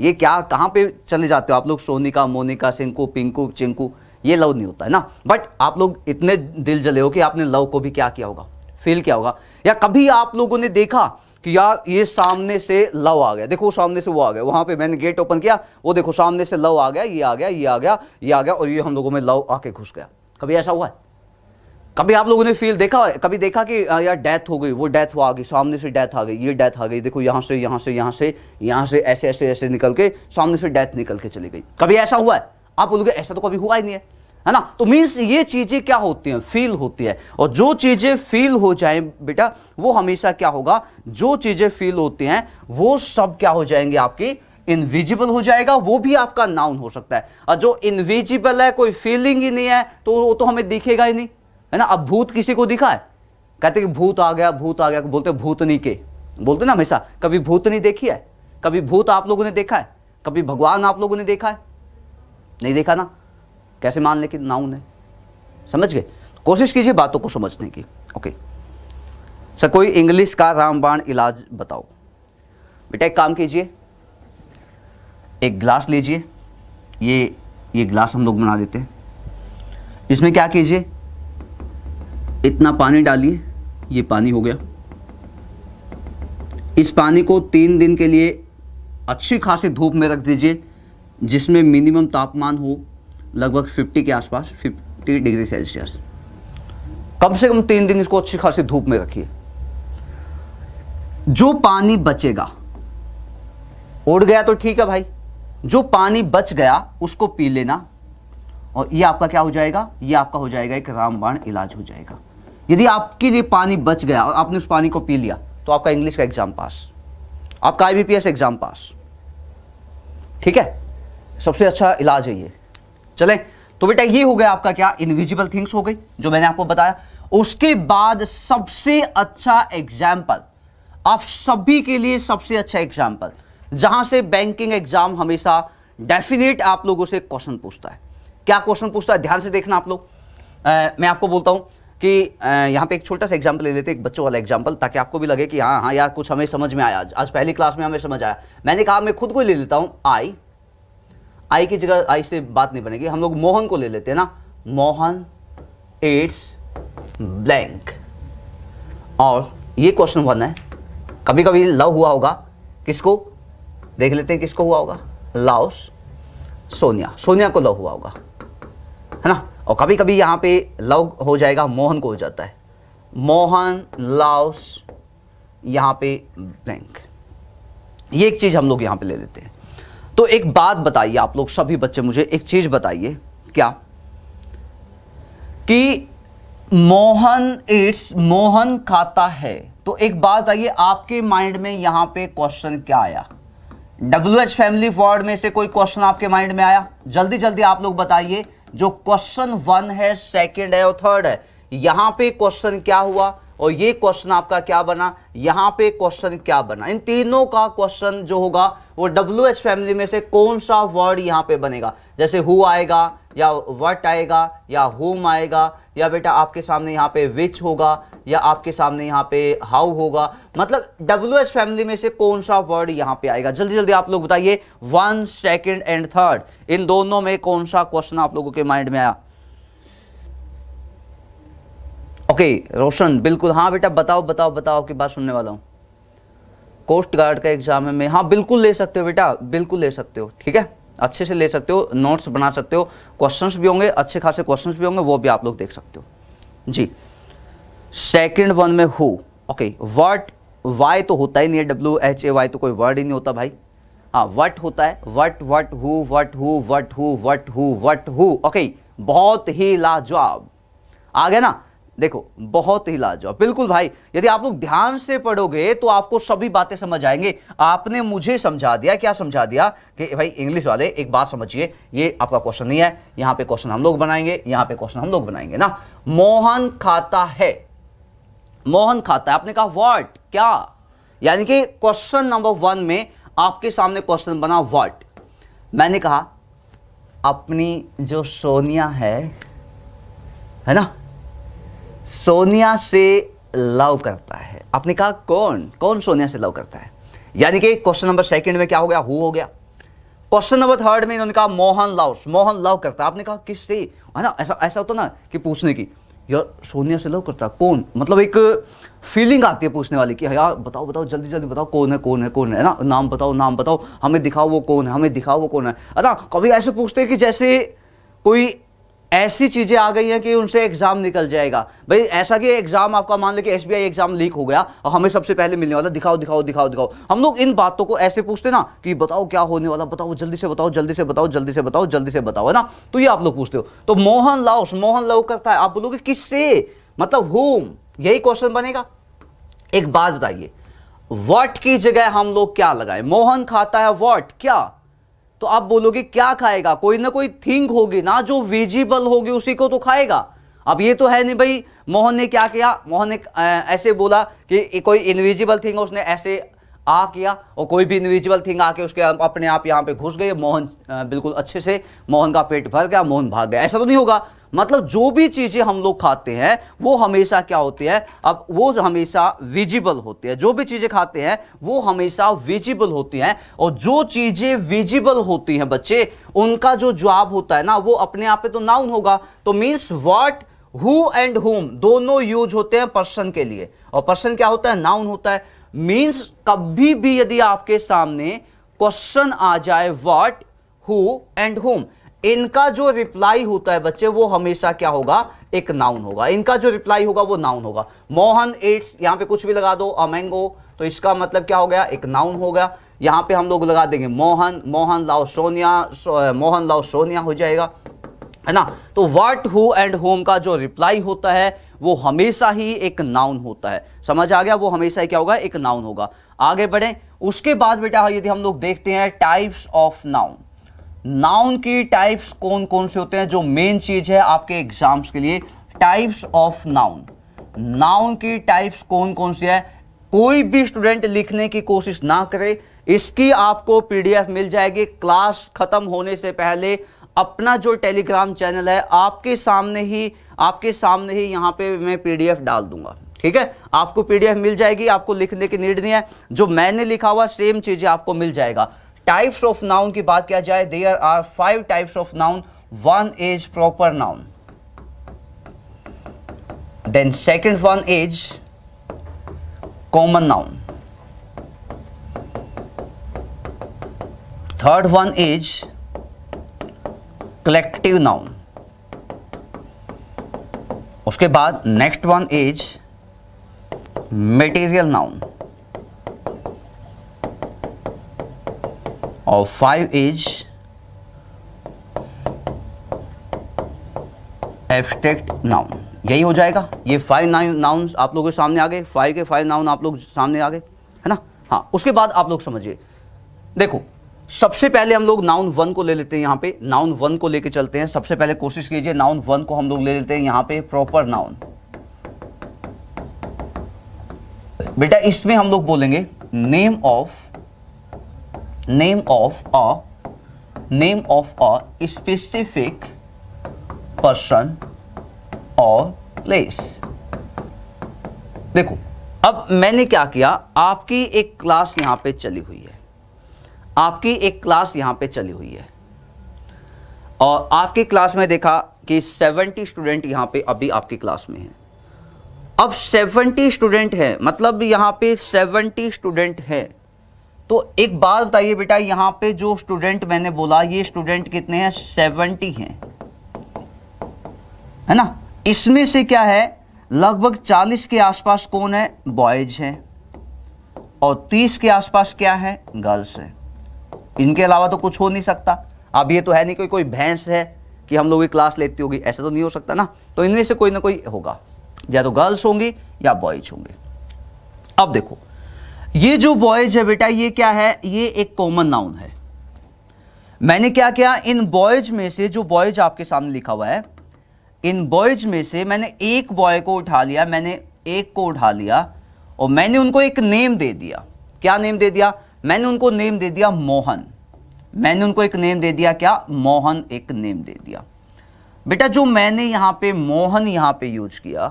ये क्या कहाँ पे चले जाते हो आप लोग सोनिका मोनिका सिंकू पिंकू चिंकू ये लव नहीं होता है ना बट आप लोग इतने दिल जले हो कि आपने लव को भी क्या किया होगा फील किया होगा या कभी आप लोगों ने देखा कि यार ये सामने से लव आ गया देखो सामने से वो आ गया वहां पे मैंने गेट ओपन किया वो देखो सामने से लव आ गया ये आ गया ये आ गया ये आ गया और ये हम लोगों में लव आके घुस गया कभी ऐसा हुआ है कभी आप लोगों ने फील देखा है कभी देखा कि हाँ यार डेथ हो गई वो डेथ वो आ गई सामने से डेथ आ गई ये डेथ आ गई देखो यहां से यहां से यहां से यहां से ऐसे ऐसे ऐसे निकल के सामने से डेथ निकल के चली गई कभी ऐसा हुआ है आप बोलोगे ऐसा तो कभी हुआ ही नहीं है है ना तो मीन्स ये चीज़ें क्या होती हैं फील होती है और जो चीज़ें फील हो जाए बेटा वो हमेशा क्या होगा जो चीज़ें फील होती हैं वो सब क्या हो जाएंगे आपकी इनविजिबल हो जाएगा वो भी आपका नाउन हो सकता है और जो इनविजिबल है कोई फीलिंग ही नहीं है तो वो तो हमें दिखेगा ही नहीं है ना अब भूत किसी को दिखा है कहते कि भूत आ गया भूत आ गया बोलते भूतनी के बोलते ना हमेशा कभी भूत नहीं देखी है कभी भूत आप लोगों ने देखा है कभी भगवान आप लोगों ने देखा है नहीं देखा ना कैसे मान लें कि नाउन है समझ गए कोशिश कीजिए बातों को समझने की ओके सर कोई इंग्लिश का रामबाण इलाज बताओ बेटा एक काम कीजिए एक ग्लास लीजिए ये ये ग्लास हम लोग बना देते हैं इसमें क्या कीजिए इतना पानी डालिए ये पानी हो गया इस पानी को तीन दिन के लिए अच्छी खासी धूप में रख दीजिए जिसमें मिनिमम तापमान हो लगभग 50 के आसपास 50 डिग्री सेल्सियस कम से कम तीन दिन इसको अच्छी खासी धूप में रखिए जो पानी बचेगा उड़ गया तो ठीक है भाई जो पानी बच गया उसको पी लेना और ये आपका क्या हो जाएगा ये आपका हो जाएगा एक रामबाण इलाज हो जाएगा यदि आपके लिए पानी बच गया और आपने उस पानी को पी लिया तो आपका इंग्लिश का एग्जाम पास आपका आईबीपीएस एग्जाम पास ठीक है सबसे अच्छा इलाज है ये चले तो बेटा ये हो गया आपका क्या इनविजिबल थिंग्स हो गई जो मैंने आपको बताया उसके बाद सबसे अच्छा एग्जाम्पल आप सभी के लिए सबसे अच्छा एग्जाम्पल जहां से बैंकिंग एग्जाम हमेशा डेफिनेट आप लोगों से क्वेश्चन पूछता है क्या क्वेश्चन पूछता है ध्यान से देखना आप लोग मैं आपको बोलता हूं कि आ, यहाँ पे एक छोटा सा एग्जाम्पल ले लेते हैं एक बच्चों वाला एग्जाम्पल ताकि आपको भी लगे कि हाँ हाँ यार कुछ हमें समझ में आया आज पहली क्लास में हमें समझ आया मैंने कहा मैं खुद को ले लेता हूँ आई आई की जगह आई से बात नहीं बनेगी हम लोग मोहन को ले लेते हैं ना मोहन एड्स ब्लैंक और ये क्वेश्चन वन है कभी कभी लव हुआ होगा किसको देख लेते हैं किसको हुआ होगा लव सोनिया सोनिया को लव हुआ होगा है ना और कभी कभी यहाँ पे लव हो जाएगा मोहन को हो जाता है मोहन लव यहाँ पे ब्लैंक ये एक चीज़ हम लोग यहाँ पे ले लेते हैं तो एक बात बताइए आप लोग सभी बच्चे मुझे एक चीज़ बताइए क्या कि मोहन इट्स मोहन खाता है तो एक बात आइए आपके माइंड में यहां पे क्वेश्चन क्या आया डब्ल्यू एच फैमिली वर्ड में से कोई क्वेश्चन आपके माइंड में आया जल्दी जल्दी आप लोग बताइए जो क्वेश्चन वन है सेकंड है और थर्ड है यहां पे क्वेश्चन क्या हुआ और ये क्वेश्चन आपका क्या बना यहाँ पे क्वेश्चन क्या बना इन तीनों का क्वेश्चन जो होगा वो डब्ल्यू एच फैमिली में से कौन सा वर्ड यहाँ पे बनेगा जैसे हु आएगा या वट आएगा या होम आएगा या बेटा आपके सामने यहाँ पे विच होगा या आपके सामने यहाँ पे हाउ होगा मतलब डब्ल्यू एच फैमिली में से कौन सा वर्ड यहाँ पे आएगा जल्दी जल्दी आप लोग बताइए वन सेकेंड एंड थर्ड इन दोनों में कौन सा क्वेश्चन आप लोगों के माइंड में आया ओके रोशन बिल्कुल हाँ बेटा बताओ बताओ बताओ की बात सुनने वाला हूँ कोस्ट गार्ड का एग्जाम है मैं हाँ बिल्कुल ले सकते हो बेटा बिल्कुल ले सकते हो ठीक है अच्छे से ले सकते हो नोट्स बना सकते हो क्वेश्चंस भी होंगे अच्छे खासे क्वेश्चंस भी होंगे वो भी आप लोग देख सकते हो जी सेकंड वन में हु ओके व्हाट वाई तो होता ही नहीं है डब्ल्यू एच ए वाई तो कोई वर्ड ही नहीं होता भाई हाँ वट होता है what what who what who what who what who what who okay बहुत ही लाजवाब आ गया ना देखो बहुत ही लाजवाब बिल्कुल भाई यदि आप लोग ध्यान से पढ़ोगे तो आपको सभी बातें समझ आएंगे आपने मुझे समझा दिया क्या समझा दिया कि भाई इंग्लिश वाले एक बात समझिए ये आपका क्वेश्चन नहीं है यहां पे क्वेश्चन हम लोग बनाएंगे यहां पे क्वेश्चन हम लोग बनाएंगे ना मोहन खाता है मोहन खाता है आपने कहा वर्ट क्या यानी कि क्वेश्चन नंबर वन में आपके सामने क्वेश्चन बना वॉट मैंने कहा अपनी जो सोनिया है है ना सोनिया से लव करता है आपने कहा कौन कौन सोनिया से लव करता है यानी कि क्वेश्चन नंबर सेकंड में क्या हो गया हु हो गया क्वेश्चन नंबर थर्ड में इन्होंने कहा मोहन लव मोहन लव करता है आपने कहा किससे है ना ऐसा ऐसा होता ना कि पूछने की यार सोनिया से लव करता कौन मतलब एक फीलिंग आती है पूछने वाली कि हाँ यार बताओ बताओ जल्दी जल्दी बताओ कौन है कौन है कौन है ना नाम बताओ नाम बताओ हमें दिखाओ वो कौन है हमें दिखाओ वो कौन है ना कभी ऐसे पूछते हैं कि जैसे कोई ऐसी चीज़ें आ गई हैं कि उनसे एग्ज़ाम निकल जाएगा भाई ऐसा कि एग्ज़ाम आपका मान लो कि एसबीआई एग्ज़ाम लीक हो गया और हमें सबसे पहले मिलने वाला दिखाओ दिखाओ दिखाओ दिखाओ हम लोग इन बातों को ऐसे पूछते ना कि बताओ क्या होने वाला बताओ जल्दी से बताओ जल्दी से बताओ जल्दी से बताओ जल्दी से बताओ है ना तो ये आप लोग पूछते हो तो मोहन लाउस मोहन लाउ करता है आप बोलोगे किससे मतलब होम यही क्वेश्चन बनेगा एक बात बताइए वॉट की जगह हम लोग क्या लगाए मोहन खाता है वॉट क्या तो आप बोलोगे क्या खाएगा कोई ना कोई थिंग होगी ना जो विजिबल होगी उसी को तो खाएगा अब ये तो है नहीं भाई मोहन ने क्या किया मोहन ने ऐसे बोला कि कोई इनविजिबल थिंग उसने ऐसे आ किया और कोई भी इनविजिबल थिंग आके उसके अं, अपने आप यहाँ पे घुस गए मोहन बिल्कुल अच्छे से मोहन का पेट भर गया मोहन भाग गया ऐसा तो नहीं होगा मतलब जो भी चीज़ें हम लोग खाते हैं वो हमेशा क्या होती है अब वो हमेशा विजिबल होती है जो भी चीज़ें खाते हैं वो हमेशा विजिबल होती हैं और जो चीज़ें विजिबल होती हैं बच्चे उनका जो जवाब होता है ना वो अपने आप पे तो नाउन होगा तो means what who and whom दोनों यूज होते हैं पर्सन के लिए और पर्सन क्या होता है नाउन होता है मीन्स कभी भी यदि आपके सामने क्वेश्चन आ जाए वट हु एंड होम इनका जो रिप्लाई होता है बच्चे वो हमेशा क्या होगा एक नाउन होगा इनका जो रिप्लाई होगा वो नाउन होगा मोहन एड्स यहां पे कुछ भी लगा दो अमेंगो तो इसका मतलब क्या हो गया एक नाउन हो गया यहां पे हम लोग लगा देंगे मोहन मोहन लाओ सोनिया सो, मोहन लाओ सोनिया हो जाएगा है ना तो वर्ट हु एंड होम का जो रिप्लाई होता है वो हमेशा ही एक नाउन होता है समझ आ गया वो हमेशा ही क्या होगा एक नाउन होगा आगे बढ़े उसके बाद बेटा यदि हम लोग देखते हैं टाइप्स ऑफ नाउन नाउन की टाइप्स कौन कौन से होते हैं जो मेन चीज है आपके एग्जाम्स के लिए टाइप्स ऑफ नाउन नाउन की टाइप्स कौन कौन सी है कोई भी स्टूडेंट लिखने की कोशिश ना करे इसकी आपको पीडीएफ मिल जाएगी क्लास खत्म होने से पहले अपना जो टेलीग्राम चैनल है आपके सामने ही आपके सामने ही यहां पे मैं पीडीएफ डाल दूंगा ठीक है आपको पीडीएफ मिल जाएगी आपको लिखने की नीड नहीं है जो मैंने लिखा हुआ सेम चीज़ें आपको मिल जाएगा टाइप्स ऑफ नाउन की बात किया जाए there are five types of noun one is proper noun then second one is common noun third one is collective noun उसके बाद next one is material noun of 5 is abstract noun यही हो जाएगा ये फाइव नाउन आप लोगों के सामने आ गए फाइव के फाइव नाउन आप लोग सामने आ गए है ना हाँ उसके बाद आप लोग समझिए देखो सबसे पहले हम लोग नाउन वन को ले लेते हैं यहाँ पे नाउन वन को लेके चलते हैं सबसे पहले कोशिश कीजिए नाउन वन को हम लोग ले लेते हैं यहाँ पे प्रॉपर नाउन बेटा इसमें हम लोग बोलेंगे name of name of a name of a specific person और प्लेस देखो अब मैंने क्या किया आपकी एक क्लास यहां पे चली हुई है आपकी एक क्लास यहां पे चली हुई है और आपकी क्लास में देखा कि 70 स्टूडेंट यहाँ पे अभी आपकी क्लास में हैं अब 70 स्टूडेंट हैं मतलब यहाँ पे 70 स्टूडेंट हैं तो एक बात बताइए बेटा यहाँ पे जो स्टूडेंट मैंने बोला ये स्टूडेंट कितने हैं सेवेंटी हैं है ना इसमें से क्या है लगभग चालीस के आसपास कौन है बॉयज हैं और तीस के आसपास क्या है गर्ल्स हैं इनके अलावा तो कुछ हो नहीं सकता अब ये तो है नहीं कोई कोई भैंस है कि हम लोग ये क्लास लेती होगी ऐसा तो नहीं हो सकता ना तो इनमें से कोई ना कोई होगा या तो गर्ल्स होंगी या बॉयज होंगे अब देखो ये जो बॉयज है बेटा ये क्या है ये एक कॉमन नाउन है मैंने क्या किया इन बॉयज में से जो बॉयज आपके सामने लिखा हुआ है इन बॉयज में से मैंने एक बॉय को उठा लिया मैंने एक को उठा लिया और मैंने उनको एक नेम दे दिया क्या नेम दे दिया मैंने उनको नेम दे दिया मोहन मैंने उनको एक नेम दे दिया क्या मोहन एक नेम दे दिया बेटा जो मैंने यहां पे मोहन यहां पे यूज किया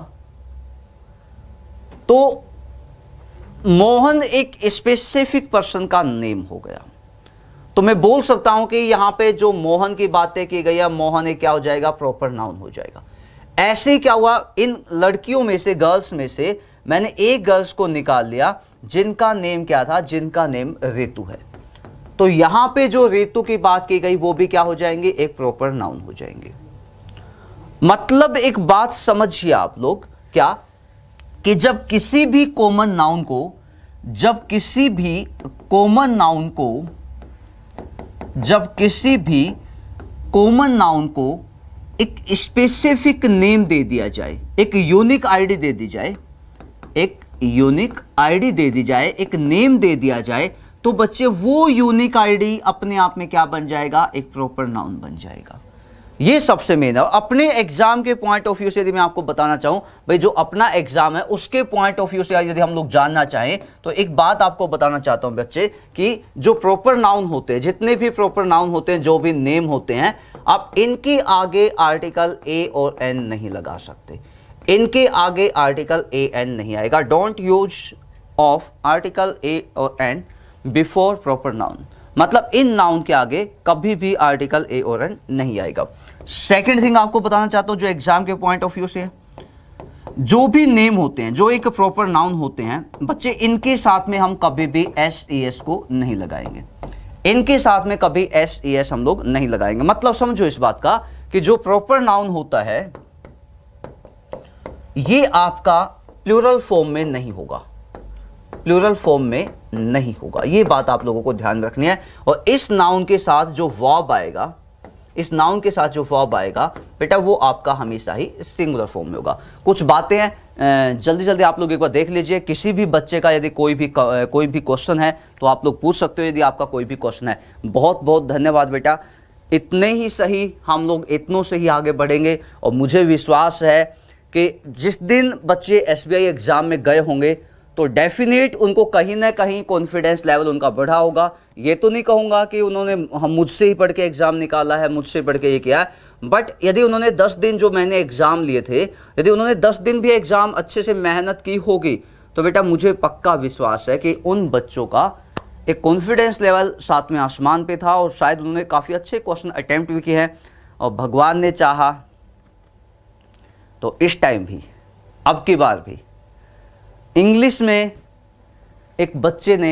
तो मोहन एक स्पेसिफिक पर्सन का नेम हो गया तो मैं बोल सकता हूं कि यहां पे जो मोहन की बातें की गई है मोहन एक क्या हो जाएगा प्रॉपर नाउन हो जाएगा ऐसे ही क्या हुआ इन लड़कियों में से गर्ल्स में से मैंने एक गर्ल्स को निकाल लिया जिनका नेम क्या था जिनका नेम रेतु है तो यहां पे जो रेतु की बात की गई वो भी क्या हो जाएंगे एक प्रॉपर नाउन हो जाएंगे मतलब एक बात समझिए आप लोग क्या कि जब किसी भी कॉमन नाउन को जब किसी भी कॉमन नाउन को जब किसी भी कॉमन नाउन को एक स्पेसिफिक नेम दे दिया जाए एक यूनिक आईडी दे दी जाए एक यूनिक आईडी दे दी जाए एक नेम दे दिया जाए तो बच्चे वो यूनिक आईडी अपने आप में क्या बन जाएगा एक प्रॉपर नाउन बन जाएगा ये सबसे मेन है अपने एग्जाम के पॉइंट ऑफ व्यू से यदि मैं आपको बताना चाहूं भाई जो अपना एग्जाम है उसके पॉइंट ऑफ व्यू से यदि हम लोग जानना चाहें तो एक बात आपको बताना चाहता हूं बच्चे कि जो प्रॉपर नाउन होते हैं जितने भी प्रॉपर नाउन होते हैं जो भी नेम होते हैं आप इनके आगे आर्टिकल ए और एन नहीं लगा सकते इनके आगे आर्टिकल ए एन नहीं आएगा don't use of article a और एन बिफोर प्रॉपर नाउन मतलब इन नाउन के आगे कभी भी आर्टिकल ए और एन नहीं आएगा सेकेंड थिंग आपको बताना चाहता हूं जो एग्जाम के पॉइंट ऑफ व्यू से है जो भी नेम होते हैं जो एक प्रॉपर नाउन होते हैं बच्चे इनके साथ में हम कभी भी एस ई एस को नहीं लगाएंगे इनके साथ में कभी एस ई एस हम लोग नहीं लगाएंगे मतलब समझो इस बात का कि जो प्रॉपर नाउन होता है ये आपका प्लूरल फॉर्म में नहीं होगा प्लूरल फॉर्म में नहीं होगा ये बात आप लोगों को ध्यान रखनी है और इस नाउन के साथ जो वॉब आएगा इस नाउन के साथ जो वॉब आएगा बेटा वो आपका हमेशा ही सिंगुलर फॉर्म में होगा कुछ बातें हैं जल्दी जल्दी आप लोग एक बार देख लीजिए किसी भी बच्चे का यदि कोई भी कोई भी क्वेश्चन है तो आप लोग पूछ सकते हो यदि आपका कोई भी क्वेश्चन है बहुत बहुत धन्यवाद बेटा इतने ही सही हम लोग इतनों से ही आगे बढ़ेंगे और मुझे विश्वास है कि जिस दिन बच्चे एस एग्ज़ाम में गए होंगे तो डेफिनेट उनको कहीं ना कहीं कॉन्फिडेंस लेवल उनका बढ़ा होगा ये तो नहीं कहूँगा कि उन्होंने हम मुझसे ही पढ़ के एग्ज़ाम निकाला है मुझसे पढ़ के ये किया है बट यदि उन्होंने 10 दिन जो मैंने एग्ज़ाम लिए थे यदि उन्होंने 10 दिन भी एग्ज़ाम अच्छे से मेहनत की होगी तो बेटा मुझे पक्का विश्वास है कि उन बच्चों का एक कॉन्फिडेंस लेवल साथ में आसमान पर था और शायद उन्होंने काफ़ी अच्छे क्वेश्चन अटैम्प्ट भी किए हैं और भगवान ने चाह तो इस टाइम भी अब की बार भी इंग्लिश में एक बच्चे ने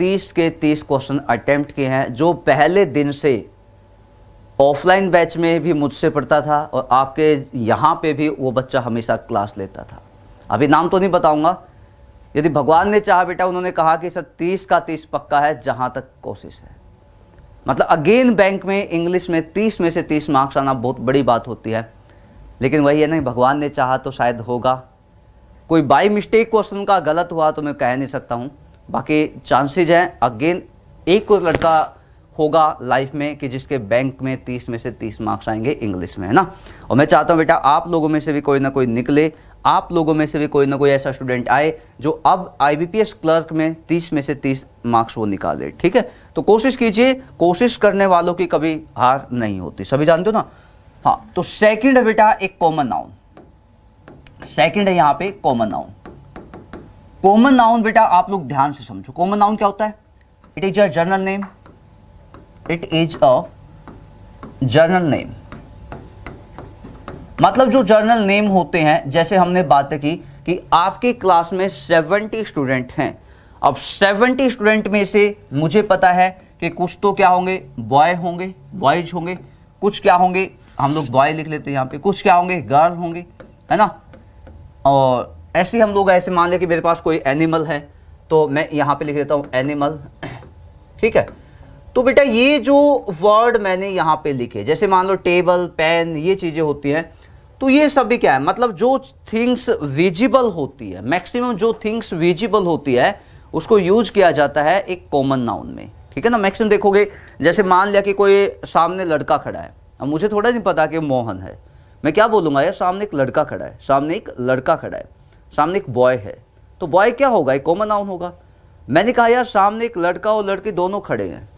30 के 30 क्वेश्चन अटैम्प्ट किए हैं जो पहले दिन से ऑफलाइन बैच में भी मुझसे पढ़ता था और आपके यहाँ पे भी वो बच्चा हमेशा क्लास लेता था अभी नाम तो नहीं बताऊँगा यदि भगवान ने चाहा बेटा उन्होंने कहा कि सर तीस का तीस पक्का है जहाँ तक कोशिश है मतलब अगेन बैंक में इंग्लिश में तीस में से तीस मार्क्स आना बहुत बड़ी बात होती है लेकिन वही है ना भगवान ने चाहा तो शायद होगा कोई बाई मिस्टेक क्वेश्चन का गलत हुआ तो मैं कह नहीं सकता हूँ बाकी चांसेज हैं अगेन एक कोई लड़का होगा लाइफ में कि जिसके बैंक में तीस में से तीस मार्क्स आएंगे इंग्लिश में है ना और मैं चाहता हूँ बेटा आप लोगों में से भी कोई ना कोई निकले आप लोगों में से भी कोई ना कोई ऐसा स्टूडेंट आए जो अब आईबीपीएस क्लर्क में तीस में से तीस मार्क्स वो निकाले ठीक है तो कोशिश कीजिए कोशिश करने वालों की कभी हार नहीं होती सभी जानते हो ना हाँ तो सेकेंड बेटा एक कॉमन नाउन सेकंड है यहां पे कॉमन नाउन कॉमन नाउन बेटा आप लोग ध्यान से समझो कॉमन नाउन क्या होता है it is a general name it is a general name मतलब जो जर्नल नेम होते हैं जैसे हमने बात की कि आपके क्लास में 70 स्टूडेंट हैं अब 70 स्टूडेंट में से मुझे पता है कि कुछ तो क्या होंगे बॉय होंगे बॉयज होंगे कुछ क्या होंगे हम लोग बॉय लिख लेते हैं यहाँ पे कुछ क्या होंगे गर्ल होंगे है ना और ऐसे हम लोग ऐसे मान लें कि मेरे पास कोई एनिमल है तो मैं यहाँ पे लिख देता हूँ एनिमल ठीक है तो बेटा ये जो वर्ड मैंने यहाँ पे लिखे जैसे मान लो टेबल पेन ये चीज़ें होती हैं तो ये सभी क्या है मतलब जो थिंग्स विजिबल होती है मैक्सिमम जो थिंग्स विजिबल होती है उसको यूज किया जाता है एक कॉमन नाउन में ठीक है ना मैक्सिमम देखोगे जैसे मान लिया कि कोई सामने लड़का खड़ा है अब मुझे थोड़ा नहीं पता कि मोहन है मैं क्या बोलूंगा यार सामने एक लड़का खड़ा है सामने एक लड़का खड़ा है सामने एक बॉय है तो बॉय क्या होगा एक कॉमन नाउन होगा मैंने कहा यार सामने एक लड़का और लड़की दोनों खड़े हैं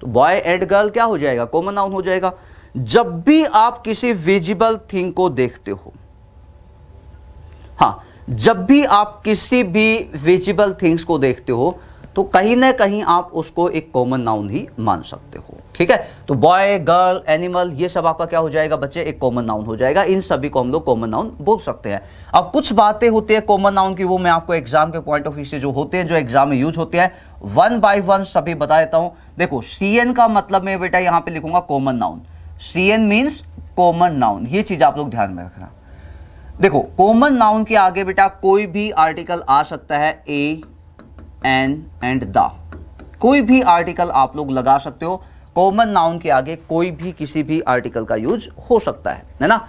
तो बॉय एंड गर्ल क्या हो जाएगा कॉमन नाउन हो जाएगा जब भी आप किसी विजिबल थिंग को देखते हो हाँ जब भी आप किसी भी विजिबल थिंग्स को देखते हो तो कहीं ना कहीं आप उसको एक कॉमन नाउन ही मान सकते हो ठीक है तो बॉय गर्ल एनिमल ये सब आपका क्या हो जाएगा बच्चे एक कॉमन नाउन हो जाएगा इन सभी को हम लोग कॉमन नाउन बोल सकते हैं अब कुछ बातें होती है कॉमन नाउन की वो मैं आपको एग्जाम के पॉइंट ऑफ व्यू से जो होते हैं जो एग्जाम में यूज होते हैं वन बाय वन सभी बता देता हूं देखो सी का मतलब मैं बेटा यहाँ पे लिखूंगा common noun C N means common noun ये चीज आप लोग ध्यान में रखना देखो कॉमन नाउन के आगे बेटा कोई भी आर्टिकल आ सकता है ए एन एंड द कोई भी आर्टिकल आप लोग लगा सकते हो कॉमन नाउन के आगे कोई भी किसी भी आर्टिकल का यूज हो सकता है है ना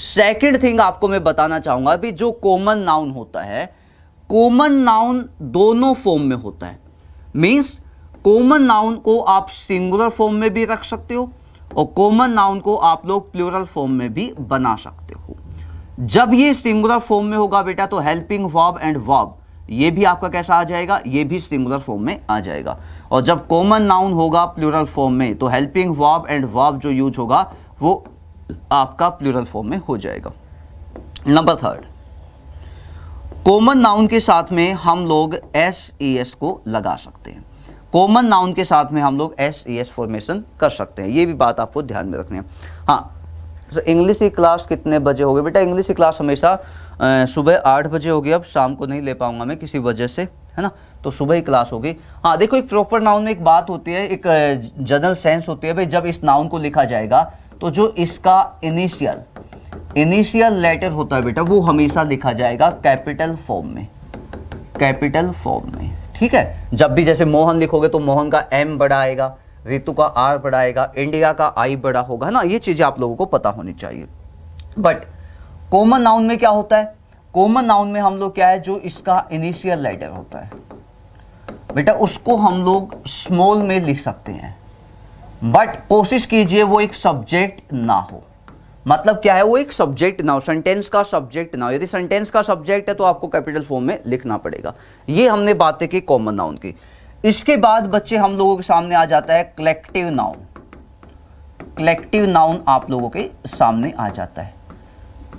सेकेंड थिंग आपको मैं बताना चाहूंगा भी जो कॉमन नाउन होता है कॉमन नाउन दोनों फॉर्म में होता है मीन्स कॉमन नाउन को आप सिंगुलर फॉर्म में भी रख सकते हो और कॉमन नाउन को आप लोग प्लूरल फॉर्म में भी बना सकते हो जब ये सिंगुलर फॉर्म में होगा बेटा तो हेल्पिंग वॉब एंड वॉब ये भी आपका कैसा आ जाएगा ये भी सिंगुलर फॉर्म में आ जाएगा और जब कॉमन नाउन होगा प्लूरल फॉर्म में तो हेल्पिंग वॉब एंड वॉब जो यूज होगा वो आपका प्लूरल फॉर्म में हो जाएगा नंबर थर्ड कॉमन नाउन के साथ में हम लोग एस ए एस को लगा सकते हैं कॉमन नाउन के साथ में हम लोग एस ए एस फॉर्मेशन कर सकते हैं ये भी बात आपको ध्यान में रखनी है हाँ इंग्लिश की क्लास कितने बजे होगी बेटा इंग्लिश की क्लास हमेशा सुबह आठ बजे होगी अब शाम को नहीं ले पाऊंगा मैं किसी वजह से है ना तो सुबह ही क्लास होगी हाँ देखो एक प्रॉपर नाउन में एक बात होती है एक जनरल सेंस होती है भाई जब इस नाउन को लिखा जाएगा तो जो इसका इनिशियल इनिशियल लेटर होता है बेटा वो हमेशा लिखा जाएगा कैपिटल फॉर्म में कैपिटल फॉर्म में ठीक है जब भी जैसे मोहन लिखोगे तो मोहन का एम बड़ा आएगा ऋतु का आर बढ़ाएगा इंडिया का आई बड़ा होगा है ना ये चीज़ें आप लोगों को पता होनी चाहिए बट कॉमन नाउन में क्या होता है कॉमन नाउन में हम लोग क्या है जो इसका इनिशियल लेटर होता है बेटा उसको हम लोग स्मॉल में लिख सकते हैं बट कोशिश कीजिए वो एक सब्जेक्ट ना हो मतलब क्या है वो एक सब्जेक्ट ना हो सेंटेंस का सब्जेक्ट ना हो यदि सेंटेंस का सब्जेक्ट है तो आपको कैपिटल फॉर्म में लिखना पड़ेगा ये हमने बातें की कॉमन नाउन की इसके बाद बच्चे हम लोगों के सामने आ जाता है कलेक्टिव नाउन कलेक्टिव नाउन आप लोगों के सामने आ जाता है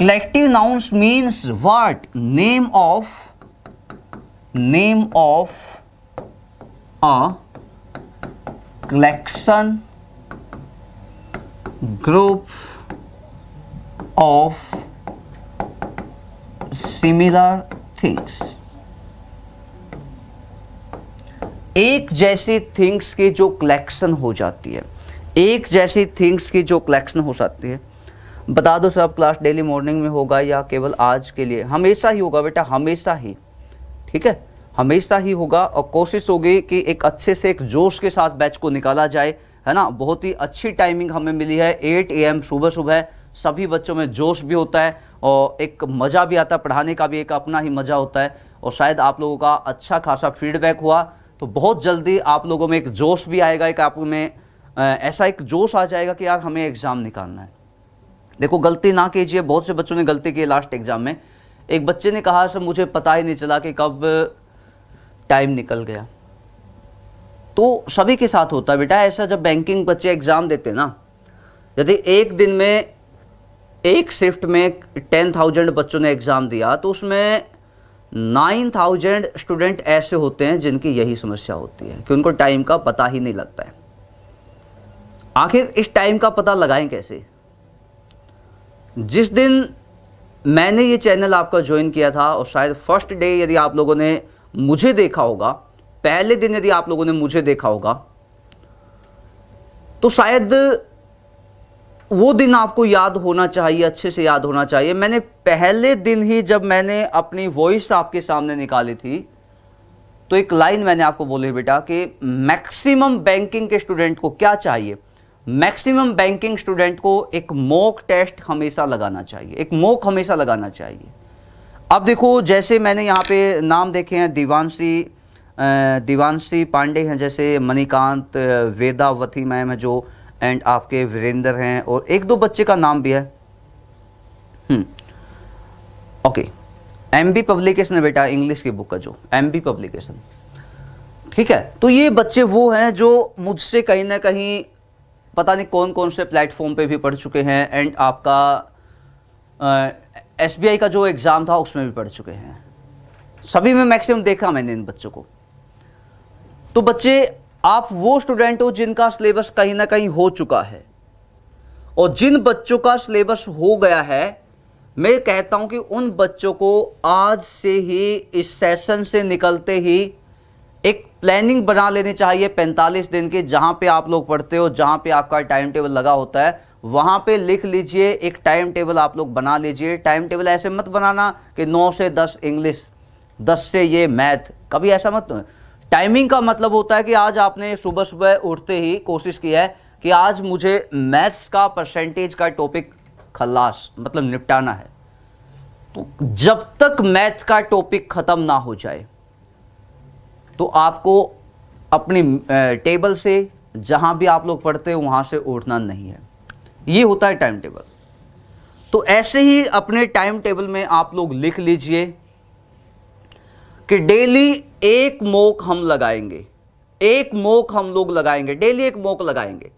collective nouns means what name of name of a collection group of similar things एक जैसी थिंग्स की जो कलेक्शन हो जाती है एक जैसी थिंग्स की जो कलेक्शन हो जाती है बता दो सब क्लास डेली मॉर्निंग में होगा या केवल आज के लिए हमेशा ही होगा बेटा हमेशा ही ठीक है हमेशा ही होगा और कोशिश होगी कि एक अच्छे से एक जोश के साथ बैच को निकाला जाए है ना बहुत ही अच्छी टाइमिंग हमें मिली है 8 एम सुबह सुबह सभी बच्चों में जोश भी होता है और एक मज़ा भी आता है पढ़ाने का भी एक अपना ही मज़ा होता है और शायद आप लोगों का अच्छा खासा फीडबैक हुआ तो बहुत जल्दी आप लोगों में एक जोश भी आएगा एक आप में ऐसा एक जोश आ जाएगा कि यार हमें एग्ज़ाम निकालना है देखो गलती ना कीजिए बहुत से बच्चों ने गलती की लास्ट एग्ज़ाम में एक बच्चे ने कहा सर मुझे पता ही नहीं चला कि कब टाइम निकल गया तो सभी के साथ होता है बेटा ऐसा जब बैंकिंग बच्चे एग्ज़ाम देते ना यदि एक दिन में एक शिफ्ट में टेन थाउजेंड बच्चों ने एग्ज़ाम दिया तो उसमें नाइन थाउजेंड स्टूडेंट ऐसे होते हैं जिनकी यही समस्या होती है कि उनको टाइम का पता ही नहीं लगता है आखिर इस टाइम का पता लगाएं कैसे जिस दिन मैंने ये चैनल आपका ज्वाइन किया था और शायद फर्स्ट डे यदि आप लोगों ने मुझे देखा होगा पहले दिन यदि आप लोगों ने मुझे देखा होगा तो शायद वो दिन आपको याद होना चाहिए अच्छे से याद होना चाहिए मैंने पहले दिन ही जब मैंने अपनी वॉइस आपके सामने निकाली थी तो एक लाइन मैंने आपको बोली बेटा कि मैक्सिमम बैंकिंग के स्टूडेंट को क्या चाहिए मैक्सिमम बैंकिंग स्टूडेंट को एक मोक टेस्ट हमेशा लगाना चाहिए एक मोक हमेशा लगाना चाहिए अब देखो जैसे मैंने यहाँ पे नाम देखे हैं दीवानशी दीवानशी पांडे हैं जैसे मणिकांत वेदावती मैम है जो एंड आपके वीरेंद्र हैं और एक दो बच्चे का नाम भी है ओके एम बी पब्लिकेशन है बेटा इंग्लिश की बुक का जो एम बी पब्लिकेशन ठीक है तो ये बच्चे वो हैं जो मुझसे कहीं ना कहीं पता नहीं कौन कौन से प्लेटफॉर्म पे भी पढ़ चुके हैं एंड आपका एस का जो एग्ज़ाम था उसमें भी पढ़ चुके हैं सभी में मैक्सिमम देखा मैंने इन बच्चों को तो बच्चे आप वो स्टूडेंट हो जिनका सिलेबस कहीं ना कहीं हो चुका है और जिन बच्चों का सिलेबस हो गया है मैं कहता हूं कि उन बच्चों को आज से ही इस सेशन से निकलते ही एक प्लानिंग बना लेनी चाहिए 45 दिन के जहां पे आप लोग पढ़ते हो जहां पे आपका टाइम टेबल लगा होता है वहां पे लिख लीजिए एक टाइम टेबल आप लोग बना लीजिए टाइम टेबल ऐसे मत बनाना कि 9 से 10 इंग्लिश 10 से ये मैथ कभी ऐसा मत टाइमिंग का मतलब होता है कि आज आपने सुबह सुबह उठते ही कोशिश की है कि आज मुझे मैथ्स का परसेंटेज का टॉपिक खलास मतलब निपटाना है तो जब तक मैथ का टॉपिक ख़त्म ना हो जाए तो आपको अपनी टेबल से जहां भी आप लोग पढ़ते हैं वहां से उठना नहीं है ये होता है टाइम टेबल तो ऐसे ही अपने टाइम टेबल में आप लोग लिख लीजिए कि डेली एक मोक हम लगाएंगे एक मोक हम लोग लगाएंगे डेली एक मोक लगाएंगे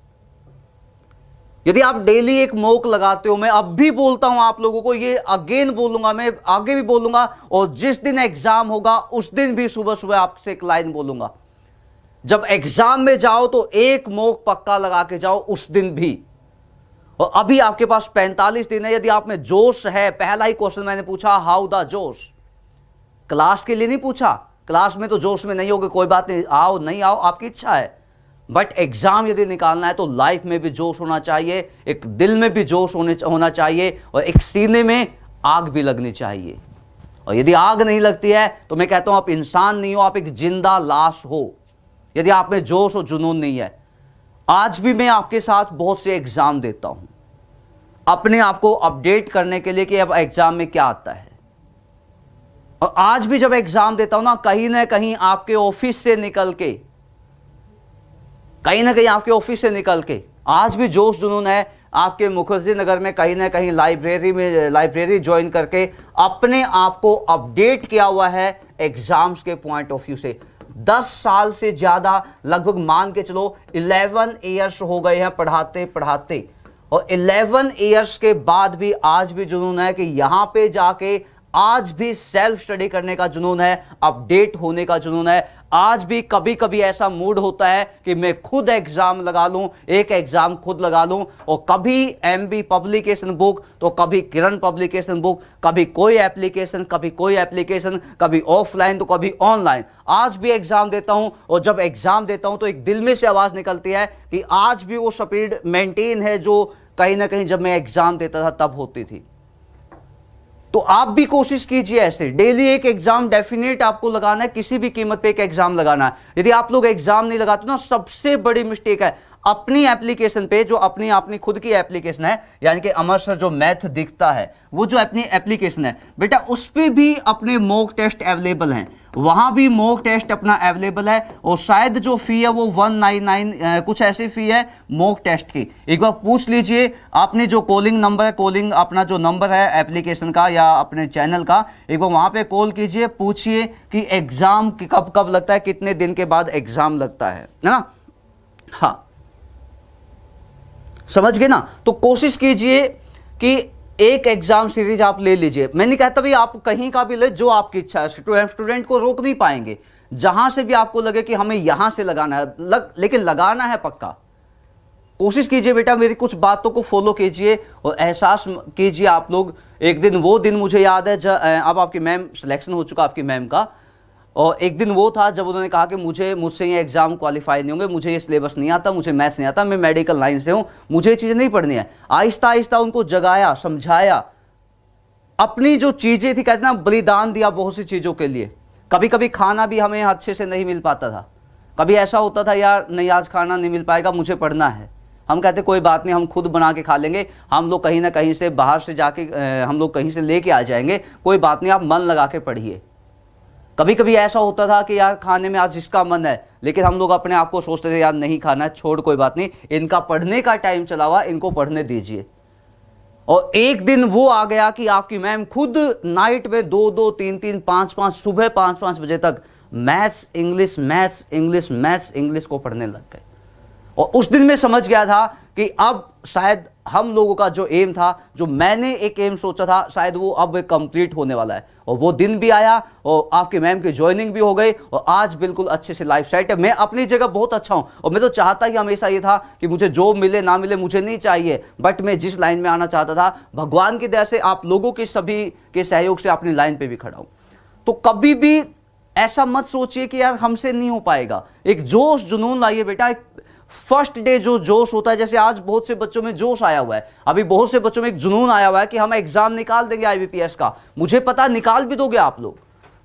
यदि आप डेली एक मोक लगाते हो मैं अब भी बोलता हूं आप लोगों को ये अगेन बोलूंगा मैं आगे भी बोलूंगा और जिस दिन एग्जाम होगा उस दिन भी सुबह सुबह आपसे एक लाइन बोलूंगा जब एग्जाम में जाओ तो एक मोक पक्का लगा के जाओ उस दिन भी और अभी आपके पास 45 दिन है यदि आप में जोश है पहला ही क्वेश्चन मैंने पूछा हाउ द जोश क्लास के लिए नहीं पूछा क्लास में तो जोश में नहीं होगी कोई बात नहीं आओ नहीं आओ आपकी इच्छा है बट एग्ज़ाम यदि निकालना है तो लाइफ में भी जोश होना चाहिए एक दिल में भी जोश होने होना चाहिए और एक सीने में आग भी लगनी चाहिए और यदि आग नहीं लगती है तो मैं कहता हूं आप इंसान नहीं हो आप एक जिंदा लाश हो यदि आप में जोश और जुनून नहीं है आज भी मैं आपके साथ बहुत से एग्ज़ाम देता हूं अपने आप को अपडेट करने के लिए कि अब एग्ज़ाम में क्या आता है और आज भी जब एग्ज़ाम देता हूं ना कहीं ना कहीं आपके ऑफिस से निकल के कहीं ना कहीं आपके ऑफिस से निकल के आज भी जोश जुनून है आपके मुखर्जी नगर में कहीं ना कहीं लाइब्रेरी में लाइब्रेरी ज्वाइन करके अपने आप को अपडेट किया हुआ है एग्ज़ाम्स के पॉइंट ऑफ व्यू से दस साल से ज़्यादा लगभग मान के चलो इलेवन ईयर्स हो गए हैं पढ़ाते पढ़ाते और इलेवन ईयर्स के बाद भी आज भी जुनून है कि यहाँ पे जाके आज भी सेल्फ स्टडी करने का जुनून है अपडेट होने का जुनून है आज भी कभी कभी ऐसा मूड होता है कि मैं खुद एग्ज़ाम लगा लूं एक एग्ज़ाम खुद लगा लूं और कभी एम बी पब्लिकेशन बुक तो कभी किरण पब्लिकेशन बुक कभी कोई एप्लीकेशन कभी कोई एप्लीकेशन कभी ऑफलाइन तो कभी ऑनलाइन आज भी एग्ज़ाम देता हूं और जब एग्ज़ाम देता हूं तो एक दिल में से आवाज़ निकलती है कि आज भी वो स्पीड मेंटेन है जो कहीं ना कहीं जब मैं एग्ज़ाम देता था तब होती थी तो आप भी कोशिश कीजिए ऐसे डेली एक एग्जाम डेफिनेट आपको लगाना है किसी भी कीमत पे एक एग्जाम लगाना है यदि आप लोग एग्जाम नहीं लगाते ना सबसे बड़ी मिस्टेक है अपनी एप्लीकेशन पे जो अपनी अपनी खुद की एप्लीकेशन है यानी कि अमर सर जो मैथ दिखता है वो जो अपनी एप्लीकेशन है बेटा उस पर भी अपने मॉक टेस्ट अवेलेबल हैं वहाँ भी मॉक टेस्ट अपना अवेलेबल है और शायद जो फ़ी है वो वन नाइन नाइन कुछ ऐसी फ़ी है मॉक टेस्ट की एक बार पूछ लीजिए आपने जो कॉलिंग नंबर है कॉलिंग अपना जो नंबर है एप्लीकेशन का या अपने चैनल का एक बार वहाँ पे कॉल कीजिए पूछिए कि एग्ज़ाम कब कब लगता है कितने दिन के बाद एग्ज़ाम लगता है ना हाँ समझ गए ना तो कोशिश कीजिए कि एक एग्जाम सीरीज आप ले लीजिए मैं नहीं कहता भाई आप कहीं का भी ले जो आपकी इच्छा है स्टूडेंट को रोक नहीं पाएंगे जहां से भी आपको लगे कि हमें यहां से लगाना है लग, लेकिन लगाना है पक्का कोशिश कीजिए बेटा मेरी कुछ बातों को फॉलो कीजिए और एहसास कीजिए आप लोग एक दिन वो दिन मुझे याद है जब अब आपकी मैम सिलेक्शन हो चुका आपकी मैम का और एक दिन वो था जब उन्होंने कहा कि मुझे मुझसे ये एग्ज़ाम क्वालिफाई नहीं होंगे मुझे ये सिलेबस नहीं आता मुझे मैथ्स नहीं आता मैं मेडिकल लाइन से हूँ मुझे ये चीज़ें नहीं पढ़नी है आहिस्ता आहिस्ता उनको जगाया समझाया अपनी जो चीज़ें थी कहते ना बलिदान दिया बहुत सी चीज़ों के लिए कभी कभी खाना भी हमें अच्छे से नहीं मिल पाता था कभी ऐसा होता था यार नहीं आज खाना नहीं मिल पाएगा मुझे पढ़ना है हम कहते कोई बात नहीं हम खुद बना के खा लेंगे हम लोग कहीं ना कहीं से बाहर से जाके हम लोग कहीं से लेके आ जाएंगे कोई बात नहीं आप मन लगा के पढ़िए कभी कभी ऐसा होता था कि यार खाने में आज जिसका मन है लेकिन हम लोग अपने आप को सोचते थे यार नहीं खाना है छोड़ कोई बात नहीं इनका पढ़ने का टाइम चला हुआ इनको पढ़ने दीजिए और एक दिन वो आ गया कि आपकी मैम खुद नाइट में दो दो तीन तीन पाँच पाँच सुबह पाँच पाँच बजे तक maths English maths English maths English को पढ़ने लग गए और उस दिन मैं समझ गया था कि अब शायद हम लोगों का जो एम था जो मैंने एक एम सोचा था शायद वो अब कंप्लीट होने वाला है और वो दिन भी आया और आपके मैम की ज्वाइनिंग भी हो गई और आज बिल्कुल अच्छे से लाइफ सेट है मैं अपनी जगह बहुत अच्छा हूँ और मैं तो चाहता ही हमेशा ये था कि मुझे जॉब मिले ना मिले मुझे नहीं चाहिए बट मैं जिस लाइन में आना चाहता था भगवान की दया से आप लोगों के सभी के सहयोग से अपनी लाइन पर भी खड़ा हूँ तो कभी भी ऐसा मत सोचिए कि यार हमसे नहीं हो पाएगा एक जोश जुनून लाइए बेटा फर्स्ट डे जो जोश होता है जैसे आज बहुत से बच्चों में जोश आया हुआ है अभी बहुत से बच्चों में एक जुनून आया हुआ है कि हम एग्जाम निकाल देंगे आईबीपीएस का मुझे पता निकाल भी दोगे आप लोग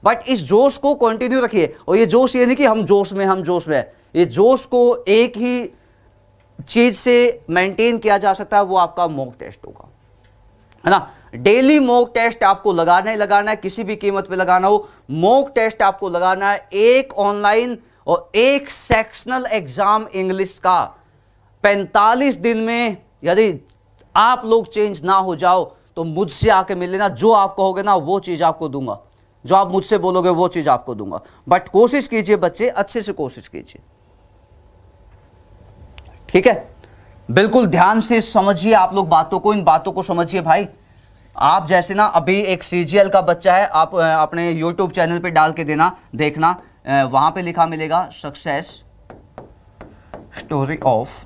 बट इस जोश को कंटिन्यू रखिए और ये जोश ये नहीं कि हम जोश में हम जोश में ये जोश को एक ही चीज से मेंटेन किया जा सकता है वो आपका मॉक टेस्ट होगा है ना डेली मॉक टेस्ट आपको लगाना ही लगाना है किसी भी कीमत पे लगाना हो मॉक टेस्ट आपको लगाना है एक ऑनलाइन और एक सेक्शनल एग्ज़ाम इंग्लिश का 45 दिन में यदि आप लोग चेंज ना हो जाओ तो मुझसे आके मिल लेना जो आप कहोगे ना वो चीज़ आपको दूंगा जो आप मुझसे बोलोगे वो चीज़ आपको दूंगा बट कोशिश कीजिए बच्चे अच्छे से कोशिश कीजिए ठीक है बिल्कुल ध्यान से समझिए आप लोग बातों को इन बातों को समझिए भाई आप जैसे ना अभी एक सीजीएल का बच्चा है आप अपने यूट्यूब चैनल पे डाल के देना देखना वहां पे लिखा मिलेगा success story of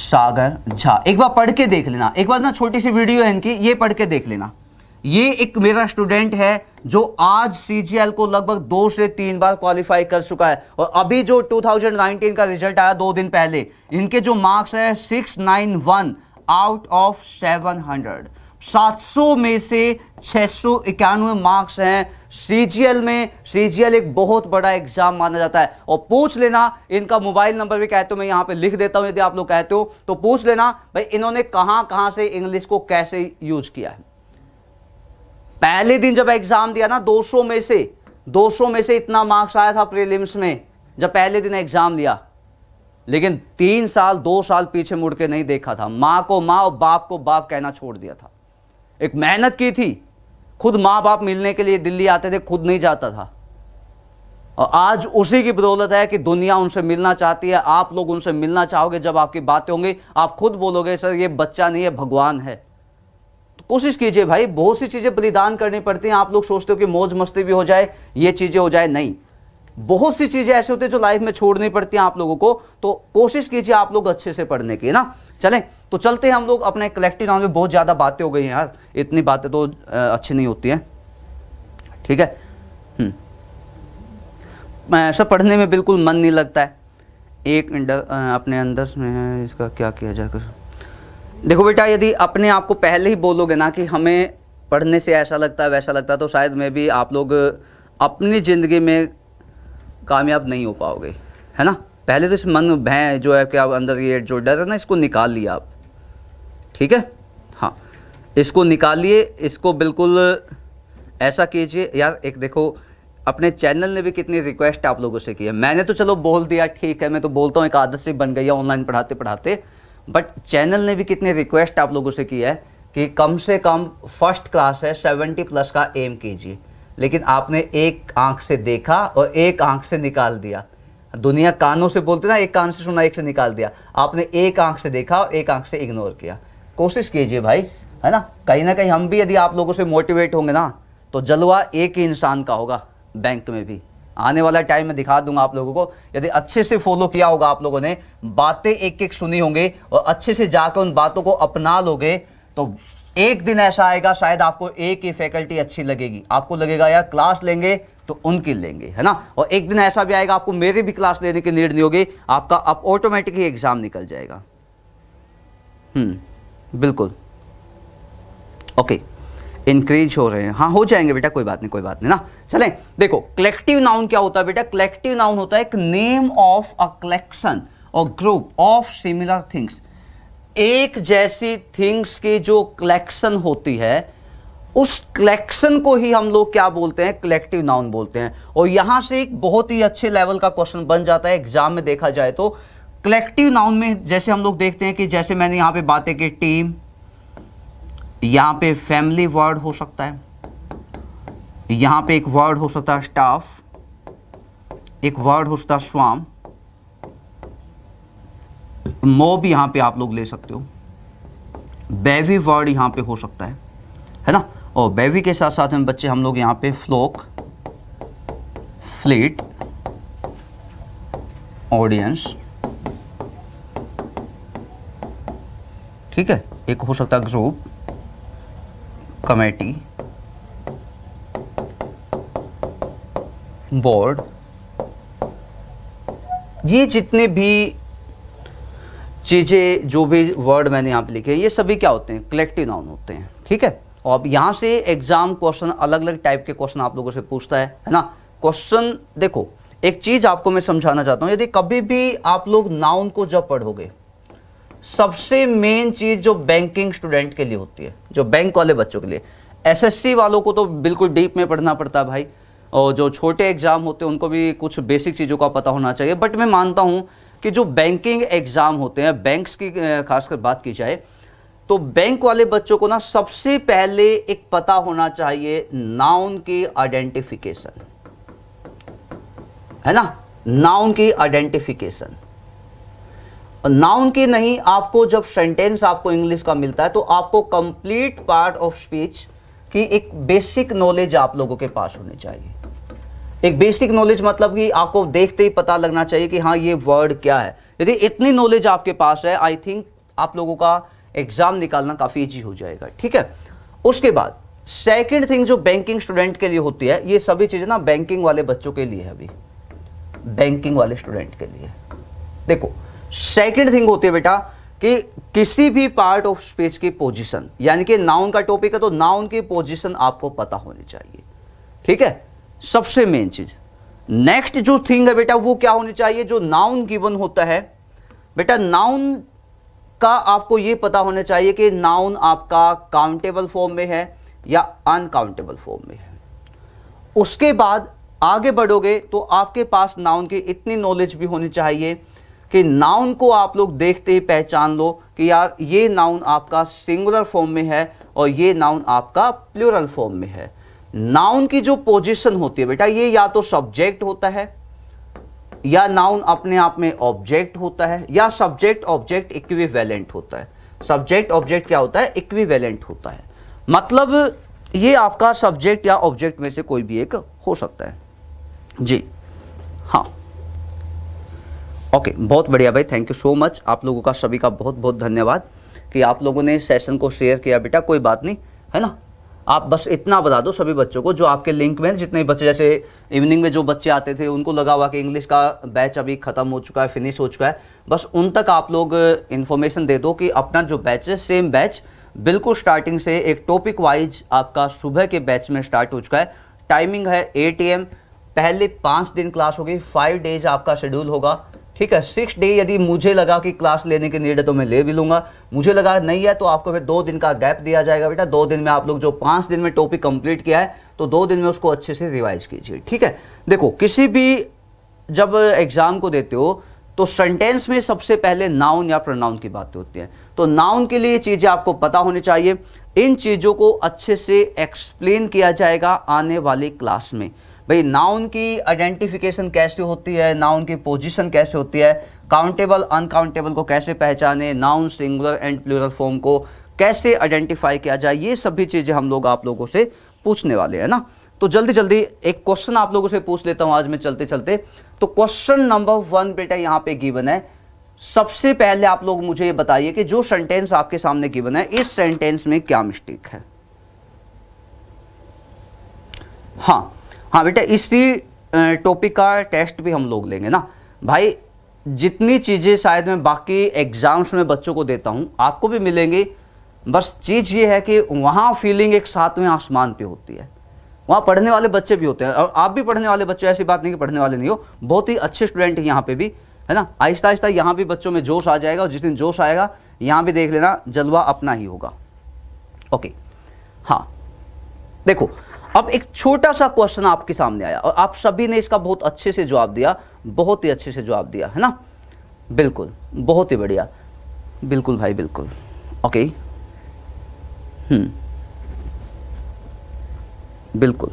Sagar Jha एक बार पढ़ के देख लेना एक बार ना छोटी सी वीडियो है इनकी ये पढ़ के देख लेना ये एक मेरा स्टूडेंट है जो आज सीजीएल को लगभग दो से तीन बार क्वालिफाई कर चुका है और अभी जो 2019 का रिजल्ट आया दो दिन पहले इनके जो मार्क्स है six nine one out of seven hundred 700 में से छः मार्क्स हैं सीजीएल में सीजीएल एक बहुत बड़ा एग्जाम माना जाता है और पूछ लेना इनका मोबाइल नंबर भी कहते हो मैं यहाँ पे लिख देता हूँ यदि आप लोग कहते हो तो पूछ लेना भाई इन्होंने कहाँ कहाँ से इंग्लिश को कैसे यूज किया है पहले दिन जब एग्जाम दिया ना 200 में से 200 में से इतना मार्क्स आया था प्रिलिम्स में जब पहले दिन एग्जाम लिया लेकिन तीन साल दो साल पीछे मुड़ के नहीं देखा था माँ को माँ और बाप को बाप कहना छोड़ दिया था एक मेहनत की थी खुद माँ बाप मिलने के लिए दिल्ली आते थे खुद नहीं जाता था और आज उसी की बदौलत है कि दुनिया उनसे मिलना चाहती है आप लोग उनसे मिलना चाहोगे जब आपकी बातें होंगी आप खुद बोलोगे सर ये बच्चा नहीं है भगवान है तो कोशिश कीजिए भाई बहुत सी चीज़ें बलिदान करनी पड़ती हैं आप लोग सोचते हो कि मौज मस्ती भी हो जाए ये चीज़ें हो जाए नहीं बहुत सी चीज़ें ऐसी होती है जो लाइफ में छोड़नी पड़ती हैं आप लोगों को तो कोशिश कीजिए आप लोग अच्छे से पढ़ने की ना चलें तो चलते हैं हम लोग अपने कलेक्टिव नाउन में बहुत ज़्यादा बातें हो गई हैं यार इतनी बातें तो अच्छी नहीं होती हैं ठीक है हम्म। ऐसा पढ़ने में बिल्कुल मन नहीं लगता है एक अपने अंदर में इसका क्या किया जाए देखो बेटा यदि अपने आप को पहले ही बोलोगे ना कि हमें पढ़ने से ऐसा लगता है वैसा लगता है तो शायद मैं भी आप लोग अपनी ज़िंदगी में कामयाब नहीं हो पाओगे है ना पहले तो इस मन भय जो है कि आप अंदर ये जो डर है ना इसको निकाल लिया आप ठीक है हाँ इसको निकालिए इसको बिल्कुल ऐसा कीजिए यार एक देखो अपने चैनल ने भी कितनी रिक्वेस्ट आप लोगों से की है मैंने तो चलो बोल दिया ठीक है मैं तो बोलता हूँ एक आदत से बन गई है ऑनलाइन पढ़ाते पढ़ाते बट चैनल ने भी कितनी रिक्वेस्ट आप लोगों से की है कि कम से कम फर्स्ट क्लास है सेवेंटी प्लस का एम कीजिए लेकिन आपने एक आंख से देखा और एक आंख से निकाल दिया दुनिया कानों से बोलते ना एक कान से सुना एक से निकाल दिया आपने एक आंख से देखा और एक आंख से इग्नोर किया कोशिश कीजिए भाई है ना कहीं ना कहीं हम भी यदि आप लोगों से मोटिवेट होंगे ना तो जलवा एक ही इंसान का होगा बैंक में भी आने वाला टाइम में दिखा दूंगा आप लोगों को यदि अच्छे से फॉलो किया होगा आप लोगों ने बातें एक एक सुनी होंगे और अच्छे से जाकर उन बातों को अपना लोगे तो एक दिन ऐसा आएगा शायद आपको एक ही फैकल्टी अच्छी लगेगी आपको लगेगा यार क्लास लेंगे तो उनकी लेंगे है ना और एक दिन ऐसा भी आएगा आपको मेरी भी क्लास लेने की नीड नहीं होगी आपका अब ऑटोमेटिक ही एग्ज़ाम निकल जाएगा हम्म बिल्कुल ओके इंक्रीज हो रहे हैं हाँ हो जाएंगे बेटा कोई बात नहीं कोई बात नहीं ना चले देखो कलेक्टिव नाउन क्या होता है बेटा कलेक्टिव नाउन होता है एक नेम ऑफ अ कलेक्शन और ग्रुप ऑफ सिमिलर थिंग्स एक जैसी थिंग्स की जो कलेक्शन होती है उस कलेक्शन को ही हम लोग क्या बोलते हैं कलेक्टिव नाउन बोलते हैं और यहां से एक बहुत ही अच्छे लेवल का क्वेश्चन बन जाता है एग्जाम में देखा जाए तो कलेक्टिव नाउन में जैसे हम लोग देखते हैं कि जैसे मैंने यहां पे बातें की टीम यहां पे फैमिली वर्ड हो सकता है यहां पे एक वर्ड हो सकता है स्टाफ एक वर्ड हो सकता है स्वाम मो भी यहाँ पे आप लोग ले सकते हो बेवी वर्ड यहाँ पे हो सकता है है ना और बेवी के साथ साथ में बच्चे हम लोग यहाँ पे फ्लोक फ्लीट ऑडियंस ठीक है एक हो सकता है ग्रुप कमेटी बोर्ड ये जितने भी चीज़ें जो भी वर्ड मैंने यहाँ पे लिखे ये सभी क्या होते हैं कलेक्टिव नाउन होते हैं ठीक है और अब यहाँ से एग्जाम क्वेश्चन अलग अलग टाइप के क्वेश्चन आप लोगों से पूछता है है ना क्वेश्चन देखो एक चीज़ आपको मैं समझाना चाहता हूँ यदि कभी भी आप लोग नाउन को जब पढ़ोगे सबसे मेन चीज़ जो बैंकिंग स्टूडेंट के लिए होती है जो बैंक वाले बच्चों के लिए एसएससी वालों को तो बिल्कुल डीप में पढ़ना पड़ता है भाई और जो छोटे एग्ज़ाम होते हैं उनको भी कुछ बेसिक चीज़ों का पता होना चाहिए बट मैं मानता हूँ कि जो बैंकिंग एग्ज़ाम होते हैं बैंक्स की खासकर बात की जाए तो बैंक वाले बच्चों को ना सबसे पहले एक पता होना चाहिए नाउन की आइडेंटिफिकेशन है ना नाउन की आइडेंटिफिकेशन नाउन की नहीं आपको जब सेंटेंस आपको इंग्लिश का मिलता है तो आपको कंप्लीट पार्ट ऑफ स्पीच की एक बेसिक नॉलेज आप लोगों के पास होनी चाहिए एक बेसिक नॉलेज मतलब कि आपको देखते ही पता लगना चाहिए कि हाँ ये वर्ड क्या है यदि इतनी नॉलेज आपके पास है आई थिंक आप लोगों का एग्ज़ाम निकालना काफ़ी ईजी हो जाएगा ठीक है उसके बाद सेकेंड थिंग जो बैंकिंग स्टूडेंट के लिए होती है ये सभी चीज़ें ना बैंकिंग वाले बच्चों के लिए है अभी बैंकिंग वाले स्टूडेंट के लिए देखो सेकेंड थिंग होती है बेटा कि किसी भी पार्ट ऑफ स्पीच की पोजीशन यानी कि नाउन का टॉपिक है तो नाउन की पोजीशन आपको पता होनी चाहिए ठीक है सबसे मेन चीज नेक्स्ट जो थिंग है बेटा वो क्या होनी चाहिए जो नाउन गिवन होता है बेटा नाउन का आपको ये पता होना चाहिए कि नाउन आपका काउंटेबल फॉर्म में है या अनकाउंटेबल फॉर्म में है उसके बाद आगे बढ़ोगे तो आपके पास नाउन की इतनी नॉलेज भी होनी चाहिए कि नाउन को आप लोग देखते ही पहचान लो कि यार ये नाउन आपका सिंगुलर फॉर्म में है और ये नाउन आपका प्लूरल फॉर्म में है नाउन की जो पोजीशन होती है बेटा ये या तो सब्जेक्ट होता है या नाउन अपने आप में ऑब्जेक्ट होता है या सब्जेक्ट ऑब्जेक्ट इक्विवेलेंट होता है सब्जेक्ट ऑब्जेक्ट क्या होता है इक्विवेलेंट होता है मतलब ये आपका सब्जेक्ट या ऑब्जेक्ट में से कोई भी एक हो सकता है जी हाँ ओके बहुत बढ़िया भाई थैंक यू सो मच आप लोगों का सभी का बहुत बहुत धन्यवाद कि आप लोगों ने सेशन को शेयर किया बेटा कोई बात नहीं है ना आप बस इतना बता दो सभी बच्चों को जो आपके लिंक में जितने बच्चे जैसे इवनिंग में जो बच्चे आते थे उनको लगा हुआ कि इंग्लिश का बैच अभी ख़त्म हो चुका है फिनिश हो चुका है बस उन तक आप लोग इन्फॉर्मेशन uh, दे दो कि अपना जो बैच है सेम बैच बिल्कुल स्टार्टिंग से एक टॉपिक वाइज आपका सुबह के बैच में स्टार्ट हो चुका है टाइमिंग है एट ए पहले पाँच दिन क्लास होगी फाइव डेज आपका शेड्यूल होगा ठीक है सिक्स डे यदि मुझे लगा कि क्लास लेने के नीड है तो मैं ले भी लूंगा मुझे लगा नहीं है तो आपको फिर दो दिन का गैप दिया जाएगा बेटा दो दिन में आप लोग जो पांच दिन में टॉपिक कंप्लीट किया है तो दो दिन में उसको अच्छे से रिवाइज कीजिए ठीक है देखो किसी भी जब एग्ज़ाम को देते हो तो सेंटेंस में सबसे पहले नाउन या प्रोनाउन की बातें होती हैं तो नाउन के लिए चीज़ें आपको पता होनी चाहिए इन चीज़ों को अच्छे से एक्सप्लेन किया जाएगा आने वाली क्लास में भाई नाउन की आइडेंटिफिकेशन कैसे होती है नाउन की पोजीशन कैसे होती है काउंटेबल अनकाउंटेबल को कैसे पहचाने noun singular and plural form को कैसे आइडेंटिफाई किया जाए ये सभी चीज़ें हम लोग आप लोगों से पूछने वाले हैं ना तो जल्दी जल्दी एक क्वेश्चन आप लोगों से पूछ लेता हूँ आज मैं चलते चलते तो क्वेश्चन नंबर वन बेटा यहाँ पे गिवन है सबसे पहले आप लोग मुझे ये बताइए कि जो सेंटेंस आपके सामने गिवन है इस सेंटेंस में क्या मिस्टेक है हाँ हाँ बेटा इसी टॉपिक का टेस्ट भी हम लोग लेंगे ना भाई जितनी चीज़ें शायद मैं बाकी एग्ज़ाम्स में बच्चों को देता हूँ आपको भी मिलेंगे बस चीज़ ये है कि वहाँ फीलिंग एक साथ में आसमान पे होती है वहाँ पढ़ने वाले बच्चे भी होते हैं और आप भी पढ़ने वाले बच्चे ऐसी बात नहीं कि पढ़ने वाले नहीं हो बहुत ही अच्छे स्टूडेंट हैं यहाँ पे भी है ना आहिस्ता आहिस्ता यहाँ भी बच्चों में जोश आ जाएगा और जिस दिन जोश आएगा यहाँ भी देख लेना जलवा अपना ही होगा ओके हाँ देखो अब एक छोटा सा क्वेश्चन आपके सामने आया और आप सभी ने इसका बहुत अच्छे से जवाब दिया बहुत ही अच्छे से जवाब दिया है ना बिल्कुल बहुत ही बढ़िया बिल्कुल भाई बिल्कुल ओके हम्म बिल्कुल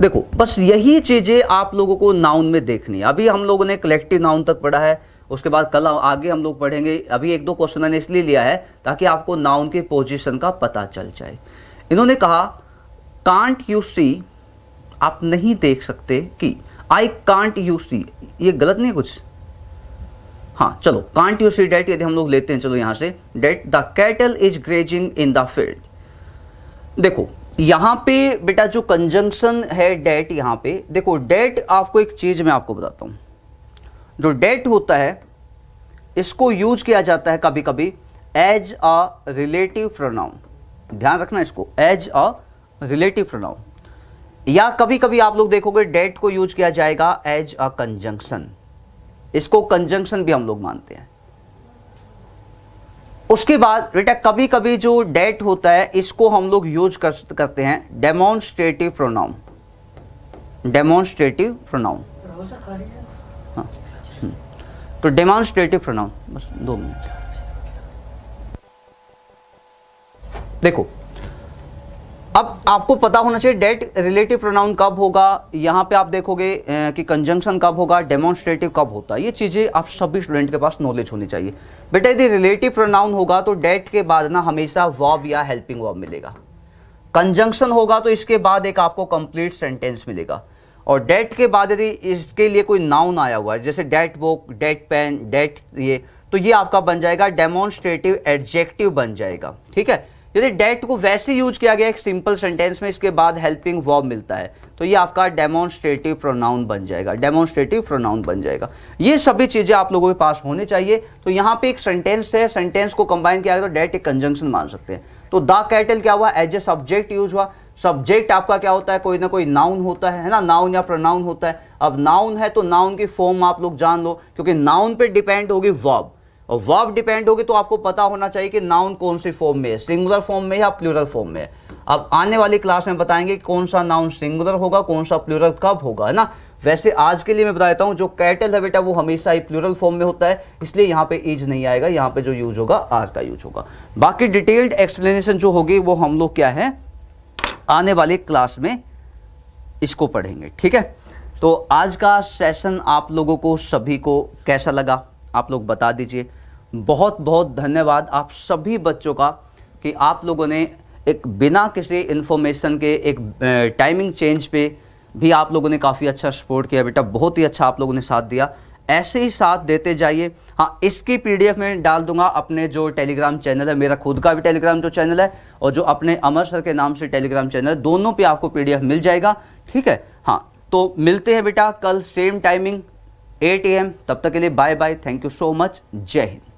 देखो बस यही चीज़ें आप लोगों को नाउन में देखनी है अभी हम लोगों ने कलेक्टिव नाउन तक पढ़ा है उसके बाद कल आगे हम लोग पढ़ेंगे अभी एक दो क्वेश्चन मैंने इसलिए लिया है ताकि आपको नाउन के पोजीशन का पता चल जाए इन्होंने कहा कांट यू सी आप नहीं देख सकते कि आई कांट यू सी ये गलत नहीं कुछ हाँ चलो कांट यू सी डेट यदि हम लोग लेते हैं चलो यहां से that the cattle is grazing in the field देखो यहां पे बेटा जो कंजंक्शन है डेट यहां पे देखो डेट आपको एक चीज़ मैं आपको बताता हूं जो डेट होता है इसको यूज किया जाता है कभी कभी एज अ रिलेटिव प्रोनाउन ध्यान रखना इसको एज अ रिलेटिव प्रोनाउन या कभी कभी आप लोग देखोगे डेट को यूज किया जाएगा एज अ कंजंक्शन इसको कंजंक्शन भी हम लोग मानते हैं उसके बाद बेटा कभी कभी जो डेट होता है इसको हम लोग यूज कर, करते हैं डेमोन्स्ट्रेटिव प्रोनाउन डेमोन्स्ट्रेटिव प्रोनाउन हाँ तो डेमोन्स्ट्रेटिव प्रोनाउन बस दो मिनट देखो अब आपको पता होना चाहिए डेट रिलेटिव प्रोनाउन कब होगा यहाँ पे आप देखोगे कि कंजंक्शन कब होगा डेमोन्स्ट्रेटिव कब होता है ये चीज़ें आप सभी स्टूडेंट के पास नॉलेज होनी चाहिए बेटा यदि रिलेटिव प्रोनाउन होगा तो डेट के बाद ना हमेशा वॉब या हेल्पिंग वॉब मिलेगा कंजंक्शन होगा तो इसके बाद एक आपको कंप्लीट सेंटेंस मिलेगा और डेट के बाद यदि इसके लिए कोई नाउन आया हुआ है जैसे that book that pen that ये तो ये आपका बन जाएगा डेमोन्स्ट्रेटिव एडजेक्टिव बन जाएगा ठीक है यदि डेट को वैसे यूज किया गया एक सिंपल सेंटेंस में इसके बाद हेल्पिंग वॉब मिलता है तो ये आपका डेमोन्स्ट्रेटिव प्रोनाउन बन जाएगा डेमोन्स्ट्रेटिव प्रोनाउन बन जाएगा ये सभी चीज़ें आप लोगों के पास होनी चाहिए तो यहाँ पे एक सेंटेंस है सेंटेंस को कंबाइन किया गया तो डेट एक कंजंक्शन मान सकते हैं तो द कैटल क्या हुआ एज ए सब्जेक्ट यूज हुआ सब्जेक्ट आपका क्या होता है कोई ना कोई नाउन होता है है ना नाउन या प्रोनाउन होता है अब नाउन है तो नाउन की फॉर्म आप लोग जान लो क्योंकि नाउन पे डिपेंड होगी वॉब और वर्ब डिपेंड होगी तो आपको पता होना चाहिए कि नाउन कौन सी फॉर्म में है सिंगुलर फॉर्म में या प्लूरल फॉर्म में अब आने वाली क्लास में बताएंगे कौन सा नाउन सिंगुलर होगा कौन सा प्लूरल कब होगा है ना वैसे आज के लिए मैं बता देता हूँ जो कैटल है बेटा वो हमेशा ही प्लूरल फॉर्म में होता है इसलिए यहाँ पे ईज नहीं आएगा यहाँ पे जो यूज होगा आर का यूज होगा बाकी डिटेल्ड एक्सप्लेनेशन जो होगी वो हम लोग क्या है आने वाली क्लास में इसको पढ़ेंगे ठीक है तो आज का सेशन आप लोगों को सभी को कैसा लगा आप लोग बता दीजिए बहुत बहुत धन्यवाद आप सभी बच्चों का कि आप लोगों ने एक बिना किसी इन्फॉर्मेशन के एक टाइमिंग चेंज पे भी आप लोगों ने काफ़ी अच्छा सपोर्ट किया बेटा बहुत ही अच्छा आप लोगों ने साथ दिया ऐसे ही साथ देते जाइए हाँ इसकी पीडीएफ में डाल दूंगा अपने जो टेलीग्राम चैनल है मेरा खुद का भी टेलीग्राम जो चैनल है और जो अपने अमर सर के नाम से टेलीग्राम चैनल है दोनों पे आपको पीडीएफ मिल जाएगा ठीक है हाँ तो मिलते हैं बेटा कल सेम टाइमिंग एट एम तब तक के लिए bye bye thank you so much जय हिंद